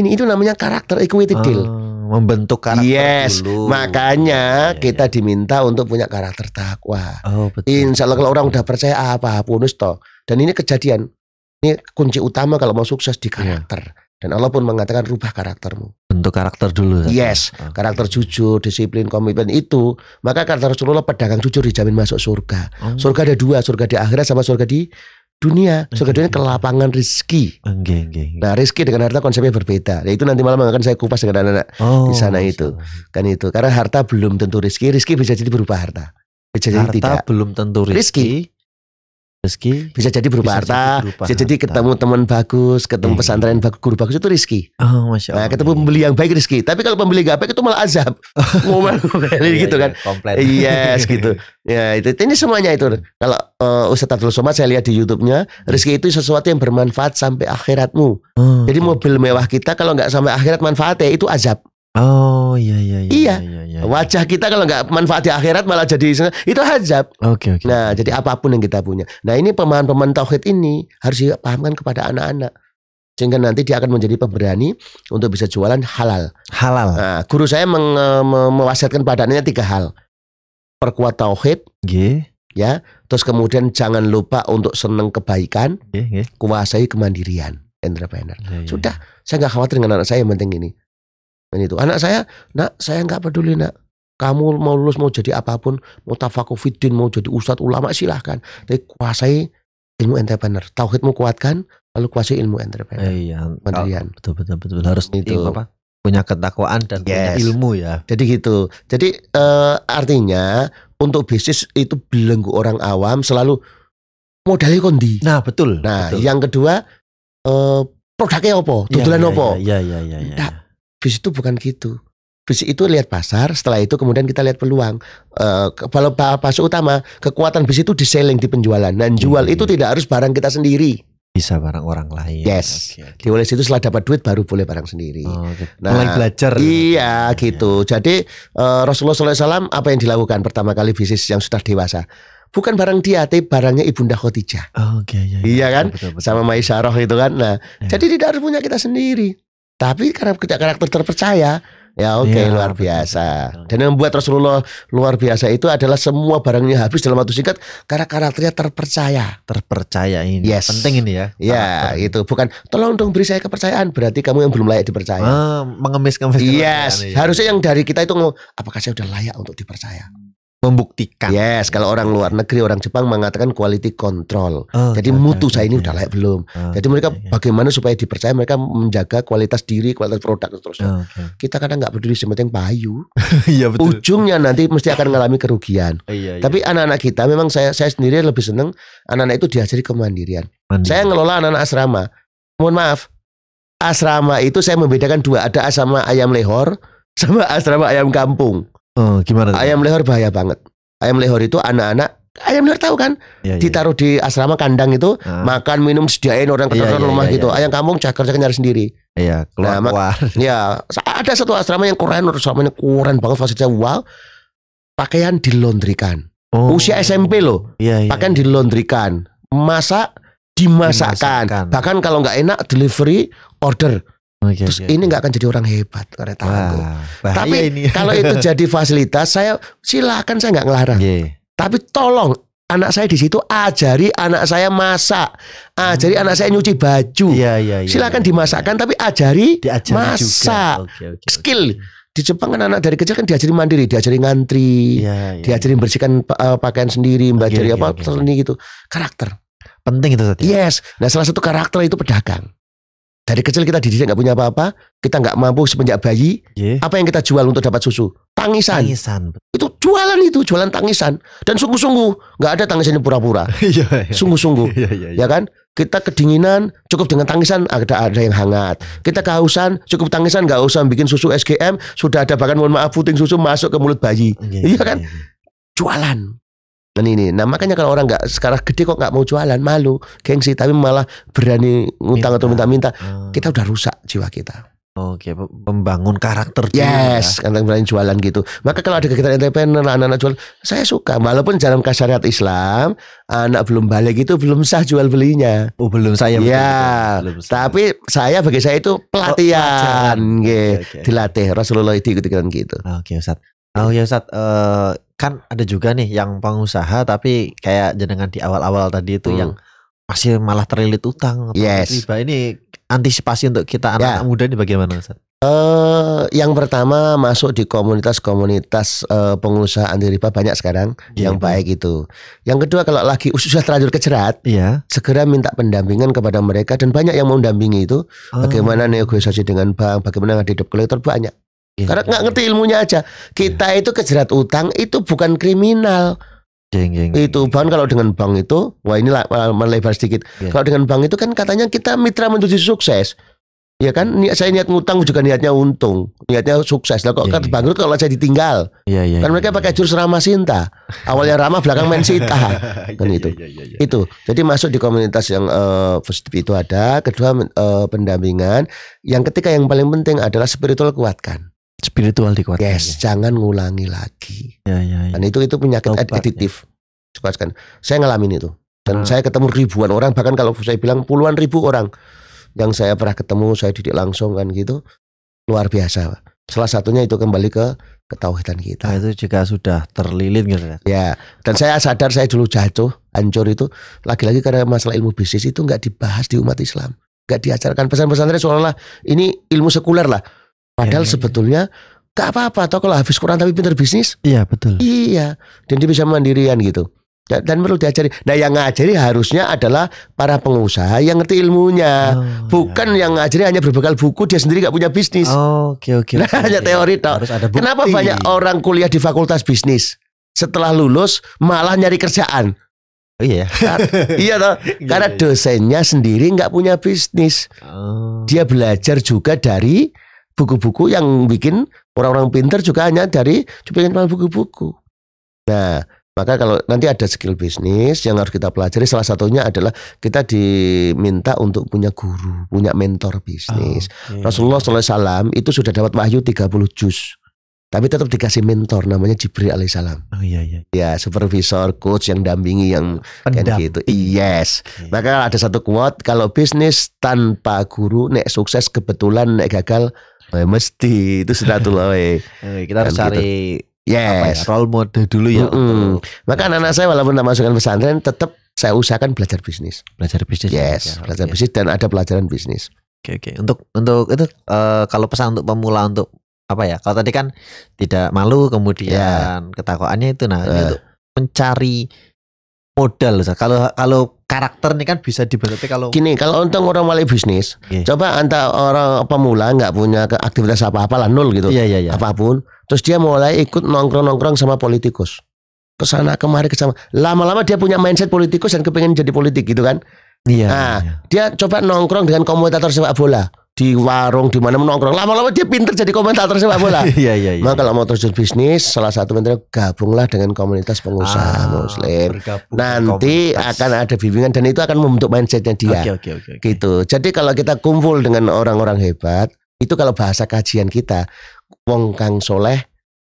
ini itu namanya karakter equity deal. Uh membentuk karakter yes, dulu. makanya ya, kita diminta untuk punya karakter takwa. Oh, Insya Allah kalau orang udah percaya apa pun toh. Dan ini kejadian. Ini kunci utama kalau mau sukses di iya. karakter. Ya. Dan Allah pun mengatakan rubah karaktermu. Bentuk karakter dulu. Yes, okay. karakter jujur, disiplin, komitmen itu. Maka karakter Rasulullah pedagang jujur dijamin masuk surga. Oh. Surga ada dua, surga di akhirat sama surga di dunia, surga dunia kelapangan rizki. Nah rizki dengan harta konsepnya berbeda. Ya, itu nanti malam akan saya kupas dengan anak-anak oh, di sana itu, kan itu. Karena harta belum tentu rizki, rizki bisa jadi berupa harta, bisa jadi harta tidak. belum tentu rizki Rezeki bisa jadi berupa harta, jadi berupa bisa jadi ketemu teman bagus, ketemu iya, iya. pesantren bagus, guru bagus itu rezeki. Oh, masya nah, Allah. Nah, ketemu pembeli yang baik rezeki. Tapi kalau pembeli gak baik itu malah azab. Ngomel iya, gitu kan. Iya, yes, gitu. Ya, itu ini semuanya itu. Kalau uh, eh, Ustaz Abdul Somad saya lihat di YouTube-nya, hmm. rezeki itu sesuatu yang bermanfaat sampai akhiratmu. Hmm, jadi mobil mewah kita kalau nggak sampai akhirat manfaatnya itu azab. Oh iya iya iya, iya iya iya. Iya. Wajah kita kalau nggak manfaat di akhirat malah jadi itu hajab. Oke okay, oke. Okay, nah jadi apapun yang kita punya. Nah ini pemahaman-pemahaman tauhid ini harus dipahamkan kepada anak-anak sehingga nanti dia akan menjadi pemberani untuk bisa jualan halal. Halal. Nah, guru saya meng, me, mewasiatkan padanya tiga hal. Perkuat tauhid. G. Ya. Terus kemudian jangan lupa untuk seneng kebaikan. G, G. Kuasai kemandirian entrepreneur. G. Sudah, saya nggak khawatir dengan anak saya yang penting ini kan itu anak saya nak saya nggak peduli nak kamu mau lulus mau jadi apapun mau tafakufidin mau jadi ustadz ulama silahkan tapi kuasai ilmu entrepreneur tauhidmu kuatkan lalu kuasai ilmu entrepreneur eh, iya. pendirian betul betul betul harus itu apa punya ketakwaan dan yes. punya ilmu ya jadi gitu jadi uh, artinya untuk bisnis itu belenggu orang awam selalu modalnya kondi nah betul nah betul. yang kedua uh, produknya opo, iya, dodolan ya, ya, opo. Iya iya iya. Ya, ya, ya. Nah, Bis itu bukan gitu. Bis itu lihat pasar, setelah itu kemudian kita lihat peluang. Uh, kalau utama, kekuatan bis itu di selling, di penjualan. Dan jual hmm. itu tidak harus barang kita sendiri. Bisa barang orang lain. Yes. Okay, okay. Di oleh situ setelah dapat duit baru boleh barang sendiri. Oh, okay. Gitu. nah, Mulai belajar. Iya gitu. gitu. Jadi uh, Rasulullah SAW apa yang dilakukan pertama kali bisnis yang sudah dewasa? bukan barang dia tapi barangnya ibunda Khadijah. Oh, okay, iya, yeah. Iya. iya kan? Betul, betul, betul. Sama Maisyarah itu kan. Nah, yeah. jadi tidak harus punya kita sendiri. Tapi karena tidak karakter terpercaya, ya oke okay, ya, luar biasa. Betul. Dan yang membuat Rasulullah luar biasa itu adalah semua barangnya habis dalam waktu singkat karena karakternya terpercaya. Terpercaya ini. Yes. Penting ini ya. Ya itu bukan tolong dong beri saya kepercayaan berarti kamu yang belum layak dipercaya. Ah, mengemis-ngemis. Yes. Iya. Harusnya yang dari kita itu apakah saya sudah layak untuk dipercaya? membuktikan. Yes, kalau orang luar negeri, orang Jepang mengatakan quality control. Oh, Jadi okay, iya, iya, mutu okay, saya iya, ini udah layak belum. Oh, Jadi mereka okay, bagaimana supaya dipercaya mereka menjaga kualitas diri, kualitas produk dan seterusnya. Oh, okay. Kita kadang nggak peduli yang payu. Iya betul. Ujungnya nanti mesti akan mengalami kerugian. Oh, iya, Tapi anak-anak kita memang saya saya sendiri lebih seneng anak-anak itu diajari kemandirian. Mandiri. Saya ngelola anak-anak asrama. Mohon maaf. Asrama itu saya membedakan dua, ada asrama ayam lehor sama asrama ayam kampung. Oh, gimana? Tuh? Ayam lehor bahaya banget. Ayam lehor itu anak-anak ayam lehor tahu kan? Ya, ya. Ditaruh iya. di asrama kandang itu, ah. makan minum sediain orang ke ya, ya, rumah ya, gitu. Ya. Ayam kampung cakar-cakar nyari sendiri. Iya, keluar, nah, keluar. Ya, ada satu asrama yang keren, asramanya ini keren banget fasilitas. wow. Pakaian dilondrikan. Oh. Usia SMP loh. Iya, iya. Pakaian iya. dilondrikan. Masak dimasakkan. dimasakkan. Bahkan kalau nggak enak delivery order. Okay, Terus okay, ini nggak okay. akan jadi orang hebat karena tahu. Tapi kalau itu jadi fasilitas, saya silakan saya nggak ngelarang. Okay. Tapi tolong anak saya di situ ajari anak saya masak, ajari hmm. anak saya nyuci baju. Yeah, yeah, yeah, silakan yeah, iya. dimasakkan, yeah. tapi ajari diajari masak. Juga. Okay, okay, Skill. Di Jepang kan anak dari kecil kan diajari mandiri, diajari ngantri, yeah, yeah, iya. diajari yeah. bersihkan eh, pakaian sendiri, mbak okay, okay, apa okay, okay. gitu. Karakter. Penting itu tadi. Ya? Yes. Nah salah satu karakter itu pedagang dari kecil kita dididik nggak punya apa-apa, kita nggak mampu semenjak bayi, yeah. apa yang kita jual untuk dapat susu? Tangisan. Tangisan. Itu jualan itu, jualan tangisan dan sungguh-sungguh, nggak ada tangisan yang pura-pura. Iya, iya. Sungguh-sungguh. yeah, yeah, yeah. Ya kan? Kita kedinginan cukup dengan tangisan ada ada yang hangat. Kita kehausan cukup tangisan nggak usah bikin susu SGM, sudah ada bahkan mohon maaf puting susu masuk ke mulut bayi. Iya, iya kan? Jualan ini Nah makanya kalau orang nggak sekarang gede kok nggak mau jualan malu, gengsi, tapi malah berani ngutang minta. atau minta-minta, hmm. kita udah rusak jiwa kita. Oke, okay. membangun karakter. Yes, ya. berani jualan gitu. Maka kalau ada kegiatan entrepreneur, anak-anak jual, saya suka. Walaupun jalan kasariat Islam, anak belum balik itu belum sah jual belinya. Oh, belum saya. Ya, iya. belum tapi saya bagi saya itu oh, pelatihan, oh, gitu. Okay, okay. dilatih Rasulullah itu ikut gitu. Oke, okay, Ustaz. Oh ya Ustaz, uh, kan ada juga nih yang pengusaha tapi kayak jenengan di awal-awal tadi itu hmm. yang masih malah terlilit utang. Yes. riba ini antisipasi untuk kita anak, -anak ya. muda ini bagaimana Ustaz? Uh, yang pertama masuk di komunitas-komunitas uh, pengusaha anti riba banyak sekarang yeah. yang baik itu. Yang kedua kalau lagi ususnya terlanjur kejerat, yeah. segera minta pendampingan kepada mereka dan banyak yang mau mendampingi itu. Oh. Bagaimana negosiasi dengan bank, bagaimana ngadep kolektor banyak. Yeah, Karena nggak iya. ngerti ilmunya aja. Kita yeah. itu kejerat utang itu bukan kriminal. Jeng, jeng, jeng. Itu bang kalau dengan bank itu, wah inilah melebar sedikit. Yeah. Kalau dengan bank itu kan katanya kita mitra menuju sukses. Ya kan, niat saya niat ngutang juga niatnya untung, niatnya sukses. Lah kok yeah, kan iya. yeah. bangkrut kalau saya ditinggal. Yeah, yeah, kan iya, mereka yeah, pakai jurus ramah sinta. Awalnya ramah belakang main kan itu. Yeah, yeah, yeah, yeah. Itu. Jadi masuk di komunitas yang uh, positif itu ada, kedua uh, pendampingan, yang ketika yang paling penting adalah spiritual kuatkan spiritual dikuatkan. Yes, ya. jangan ngulangi lagi. Ya, ya, ya. Dan itu itu penyakit Topat, aditif. Ya. Saya ngalamin itu. Dan ah. saya ketemu ribuan orang, bahkan kalau saya bilang puluhan ribu orang yang saya pernah ketemu, saya didik langsung kan gitu. Luar biasa. Salah satunya itu kembali ke ketauhidan kita. Nah, itu juga sudah terlilit gitu ya. ya. dan saya sadar saya dulu jatuh, hancur itu lagi-lagi karena masalah ilmu bisnis itu nggak dibahas di umat Islam, nggak diajarkan pesan-pesannya seolah-olah ini ilmu sekuler lah. Padahal ya, ya, sebetulnya gak apa-apa toh kalau habis Quran tapi pinter bisnis. Iya, betul. Iya, dan dia bisa mandirian gitu. Dan perlu diajari. Nah, yang ngajari harusnya adalah para pengusaha yang ngerti ilmunya, oh, bukan ya. yang ngajari hanya berbekal buku. Dia sendiri gak punya bisnis. Oke, oke. Nah, hanya teori toh. ada Kenapa banyak orang kuliah di fakultas bisnis setelah lulus malah nyari kerjaan? Oh, iya, kan? iya toh. Iya, iya, Karena dosennya sendiri nggak punya bisnis. Oh. Dia belajar juga dari buku-buku yang bikin orang-orang pinter juga hanya dari cuplikan cuplikan buku-buku. Nah, maka kalau nanti ada skill bisnis yang harus kita pelajari salah satunya adalah kita diminta untuk punya guru, punya mentor bisnis. Oh, okay. Rasulullah SAW itu sudah dapat wahyu 30 juz. Tapi tetap dikasih mentor namanya Jibril alaihissalam. Oh iya iya. Ya, supervisor, coach yang dampingi yang kayak gitu. Yes. Okay. Maka ada satu quote kalau bisnis tanpa guru nek sukses kebetulan nek gagal Oh, ya, mesti itu sunatullah. kita harus kan gitu. cari gitu. Yes. ya, role model dulu ya. Mm -hmm. Maka anak-anak saya walaupun tidak masukkan pesantren tetap saya usahakan belajar bisnis. Belajar bisnis. Ya? Yes, ya, belajar ya. bisnis dan ada pelajaran bisnis. Oke okay, oke. Okay. Untuk untuk itu uh, kalau pesan untuk pemula untuk apa ya? Kalau tadi kan tidak malu ya. kemudian yeah. ketakwaannya itu nah uh. untuk mencari modal Ustaz. Kalau kalau karakter nih kan bisa dibentuk kalau gini kalau untuk orang mulai bisnis yeah. coba antara orang pemula nggak punya aktivitas apa-apa lah nol gitu yeah, yeah, yeah. apapun terus dia mulai ikut nongkrong-nongkrong sama politikus kesana kemari kesana lama-lama dia punya mindset politikus dan kepengen jadi politik gitu kan Iya. Nah, iya. dia coba nongkrong dengan komentator sepak bola di warung di mana menongkrong lama-lama dia pinter jadi komentator sepak bola. Iya iya. iya. Maka kalau mau terjun bisnis salah satu metode gabunglah dengan komunitas pengusaha ah, muslim. Nanti komunitas. akan ada bimbingan dan itu akan membentuk mindsetnya dia. Okay, okay, okay, okay. Gitu. Jadi kalau kita kumpul dengan orang-orang hebat itu kalau bahasa kajian kita wong kang soleh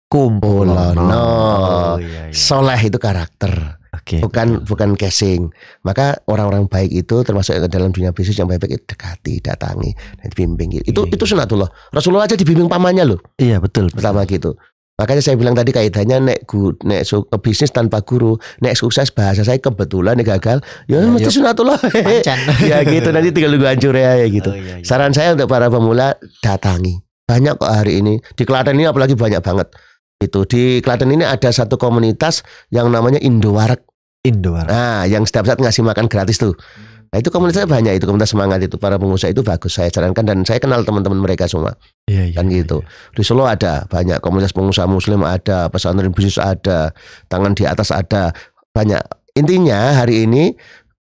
kumpulono. Oh, oh, iya, iya. Soleh itu karakter okay. bukan bukan casing. Maka orang-orang baik itu termasuk dalam dunia bisnis yang baik-baik dekati, datangi, dan bimbing. Gitu. Itu yeah. itu sunatullah. Rasulullah aja dibimbing pamannya loh. Iya yeah, betul. Pertama gitu. Makanya saya bilang tadi kaitannya nek gu, nek su, bisnis tanpa guru, nek sukses bahasa saya kebetulan nek gagal, ya, ya mesti iya. sunatullah. ya gitu nanti tinggal nunggu hancur ya, ya gitu. Oh, iya, iya. Saran saya untuk para pemula datangi. Banyak kok hari ini di Klaten ini apalagi banyak banget. Itu di Klaten ini ada satu komunitas yang namanya Indowarek. Indoor. Nah, yang setiap saat ngasih makan gratis tuh. Nah itu komunitasnya banyak itu komunitas semangat itu para pengusaha itu bagus saya sarankan dan saya kenal teman-teman mereka semua Iya, iya, kan iya, gitu Iya. di Solo ada banyak komunitas pengusaha Muslim ada pesantren bisnis ada tangan di atas ada banyak intinya hari ini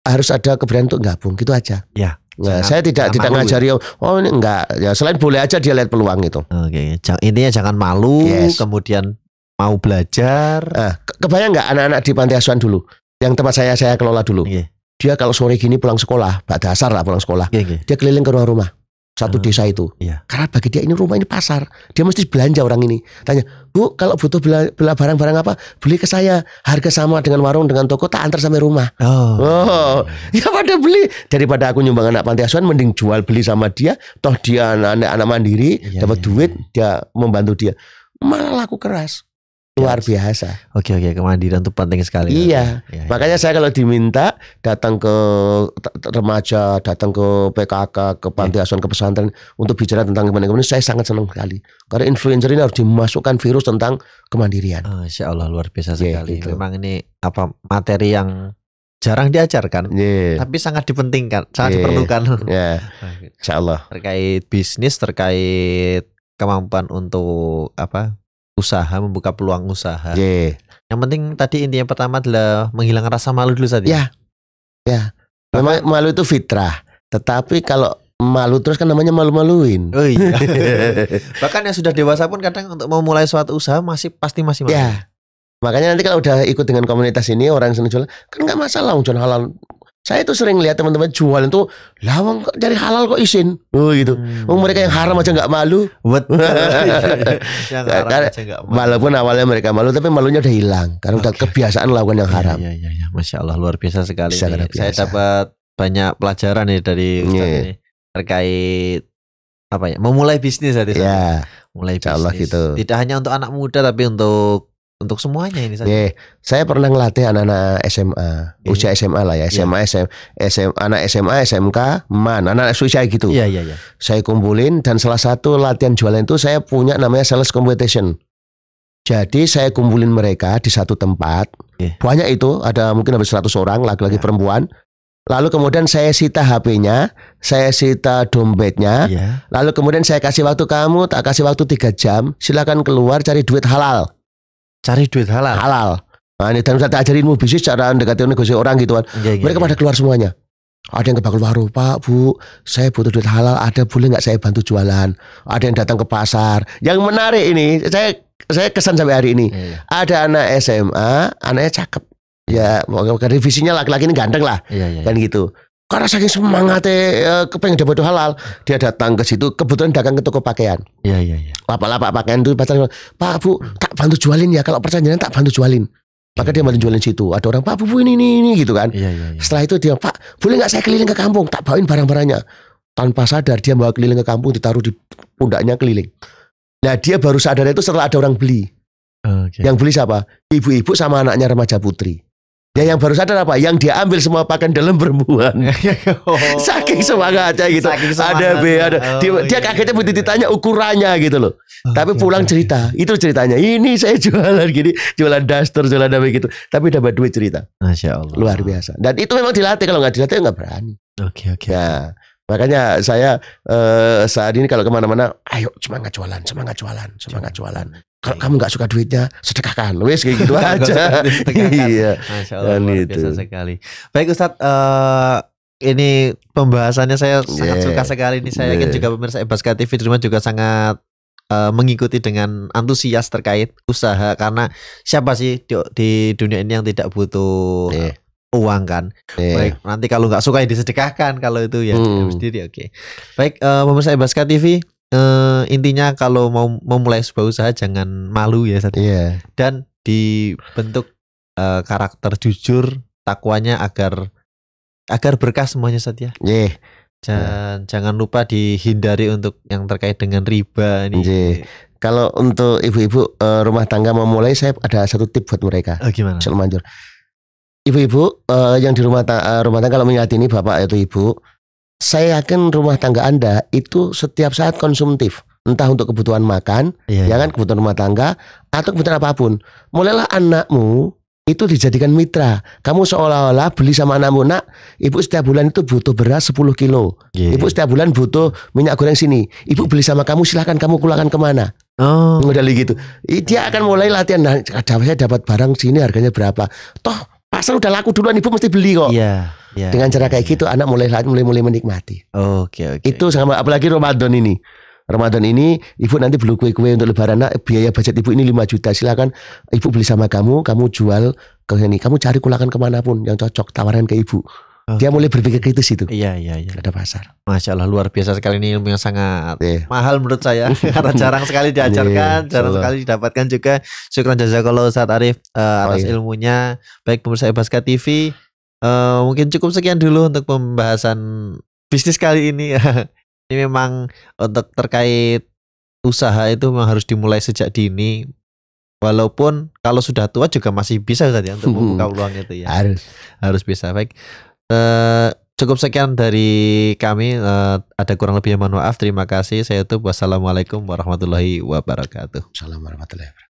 harus ada keberanian untuk gabung gitu aja. Ya. Nah, saya tidak tidak ngajari ya. oh ini enggak ya selain boleh aja dia lihat peluang itu. Oke, okay. intinya jangan malu yes. kemudian mau belajar. Nah, kebayang nggak anak-anak di panti asuhan dulu? yang tempat saya saya kelola dulu. Yeah. Dia kalau sore gini pulang sekolah, Pak dasar lah pulang sekolah. Yeah, yeah. Dia keliling ke rumah-rumah satu uh, desa itu. Yeah. Karena bagi dia ini rumah ini pasar. Dia mesti belanja orang ini. Tanya, "Bu, kalau butuh bela barang-barang apa? Beli ke saya. Harga sama dengan warung dengan toko tak antar sampai rumah." Oh. oh. Ya pada beli daripada aku nyumbang anak panti asuhan mending jual beli sama dia, toh dia anak-anak mandiri, yeah, dapat yeah. Iya. duit, dia membantu dia. Malah aku keras luar biasa. Oke oke kemandirian itu penting sekali. Iya, ya, makanya ya. saya kalau diminta datang ke remaja, datang ke PKK, ke iya. panti asuhan, ke pesantren untuk bicara tentang kemandirian, saya sangat senang sekali. Karena influencer ini harus dimasukkan virus tentang kemandirian. Oh, ah, Allah luar biasa iya, sekali. Ya, gitu. Memang ini apa materi yang jarang diajarkan, yeah. tapi sangat dipentingkan, sangat yeah. diperlukan. Yeah. Insya Allah. Terkait bisnis, terkait kemampuan untuk apa usaha, membuka peluang usaha. Yeah. Yang penting tadi intinya pertama adalah menghilangkan rasa malu dulu saja. Ya. Ya. Memang malu itu fitrah. Tetapi kalau malu terus kan namanya malu-maluin. Oh iya. Bahkan yang sudah dewasa pun kadang untuk memulai suatu usaha masih pasti masih malu. Ya. Makanya nanti kalau udah ikut dengan komunitas ini orang senang jualan kan nggak masalah jualan halal saya tuh sering lihat teman-teman jualan tuh lawang kok cari halal kok izin. Oh gitu. Hmm. Oh, mereka yang haram aja nggak malu. Betul. Iya, iya, iya. yang haram karena, aja gak malu. Walaupun awalnya mereka malu tapi malunya udah hilang karena okay. udah kebiasaan lawan yang haram. Ya ya ya. Masya Allah luar biasa sekali. Biasa. Saya dapat banyak pelajaran nih dari Ustaz yeah. ini terkait apa ya memulai bisnis Ya. Mulai bisnis. gitu. Tidak hanya untuk anak muda tapi untuk untuk semuanya ini saja. Yeah. Saya pernah ngelatih anak-anak SMA, yeah. usia SMA lah ya, SMA, yeah. SM, SM, anak SMA, SMK, mana anak usia gitu. Iya, yeah, iya, yeah, iya. Yeah. Saya kumpulin dan salah satu latihan jualan itu saya punya namanya sales competition. Jadi saya kumpulin mereka di satu tempat. Yeah. Banyak itu, ada mungkin habis 100 orang, laki-laki yeah. perempuan. Lalu kemudian saya sita HP-nya, saya sita dompetnya. Yeah. Lalu kemudian saya kasih waktu kamu, tak kasih waktu tiga jam. Silakan keluar cari duit halal cari duit halal. Halal. Nah, ini dan saya ajarin ilmu bisnis cara mendekati negosiasi orang gitu kan. Ya, Mereka ya, pada keluar semuanya. Ada yang ke Bakul Pak, Bu, saya butuh duit halal, ada boleh nggak saya bantu jualan? Ada yang datang ke pasar. Yang menarik ini, saya saya kesan sampai hari ini. Ya, ya. Ada anak SMA, anaknya cakep. Ya, revisinya laki-laki ini ganteng lah. Ya, ya, ya. Kan gitu karena saking semangatnya uh, kepengen dapat halal dia datang ke situ kebetulan dagang ke toko pakaian iya iya iya lapak-lapak pakaian itu pacar pak bu tak bantu jualin ya kalau percayaan tak bantu jualin maka dia bantu jualin situ. Ada orang Pak Bu ini ini ini gitu kan. Iya, iya, Ya. Setelah itu dia Pak boleh nggak saya keliling ke kampung tak bawain barang-barangnya. Tanpa sadar dia bawa keliling ke kampung ditaruh di pundaknya keliling. Nah dia baru sadar itu setelah ada orang beli. Okay. Yang beli siapa? Ibu-ibu sama anaknya remaja putri. Ya yang baru sadar apa? Yang dia ambil semua pakaian dalam perempuan. Iya, iya. oh, saking semangatnya gitu. Saking semangat. Ada B, ada. Oh, dia, iya, dia kagetnya iya, iya. ditanya ukurannya gitu loh. Okay, oh, Tapi iya, pulang cerita. Itu ceritanya. Ini saya jualan gini, jualan daster, jualan apa gitu. Tapi dapat duit cerita. Masya Allah. Luar biasa. Dan itu memang dilatih. Kalau nggak dilatih nggak berani. Oke okay, oke. Okay. Ya, makanya saya eh, saat ini kalau kemana-mana, ayo semangat jualan, semangat jualan, semangat jualan kalau kamu nggak suka duitnya sedekahkan wes kayak gitu aja iya dan itu biasa sekali baik Ustad, uh, eh, ini pembahasannya saya yeah. sangat suka sekali Ini saya yeah. yakin juga pemirsa Ebaska eh, TV di rumah juga sangat uh, mengikuti dengan antusias terkait usaha karena siapa sih di, di dunia ini yang tidak butuh yeah. uang kan yeah. baik nanti kalau nggak suka ya disedekahkan kalau itu ya hmm. sendiri oke okay. baik uh, pemirsa Ebaska TV eh, intinya kalau mau memulai sebuah usaha jangan malu ya satu. yeah. Dan dibentuk eh, karakter jujur, takwanya agar agar berkah semuanya Satya. ya Dan yeah. jangan lupa dihindari untuk yang terkait dengan riba nih. Yeah. Kalau untuk ibu-ibu uh, rumah tangga memulai, saya ada satu tip buat mereka. Oh, gimana? Manjur. Ibu-ibu uh, yang di rumah, ta rumah tangga kalau melihat ini bapak atau ibu, saya yakin rumah tangga Anda itu setiap saat konsumtif. Entah untuk kebutuhan makan, yeah, ya iya. kan kebutuhan rumah tangga atau kebutuhan apapun. Mulailah anakmu itu dijadikan mitra. Kamu seolah-olah beli sama anakmu, nak, ibu setiap bulan itu butuh beras 10 kilo. Yeah. Ibu iya. setiap bulan butuh minyak goreng sini. Ibu beli sama kamu, silahkan kamu kulakan kemana. Oh. Udah gitu. Dia akan mulai latihan. Nah, saya dapat barang sini harganya berapa. Toh pasar udah laku duluan, ibu mesti beli kok. Iya. Yeah Ya, Dengan cara kayak gitu anak mulai mulai mulai menikmati. Oke okay, oke. Okay, itu sama apalagi Ramadan ini. Ramadan ini ibu nanti beli kue-kue untuk lebaran nak biaya budget ibu ini 5 juta silakan ibu beli sama kamu kamu jual ke sini. kamu cari kulakan kemanapun yang cocok tawaran ke ibu okay. dia mulai berpikir kritis itu iya iya iya ada pasar masya Allah luar biasa sekali ini ilmu yang sangat yeah. mahal menurut saya karena jarang sekali iya, diajarkan yeah, jarang sekali didapatkan juga syukur jazakallah Ustaz Arif uh, atas oh, iya. ilmunya baik pemirsa Ebaska TV uh, mungkin cukup sekian dulu untuk pembahasan bisnis kali ini. Ya. ini memang untuk terkait usaha itu memang harus dimulai sejak dini. Walaupun kalau sudah tua juga masih bisa tadi ya untuk hmm. membuka peluang itu ya. Harus harus bisa. Baik. Uh, cukup sekian dari kami. Uh, ada kurang lebihnya mohon maaf. Terima kasih. Saya itu wassalamualaikum warahmatullahi wabarakatuh. Assalamualaikum warahmatullahi wabarakatuh.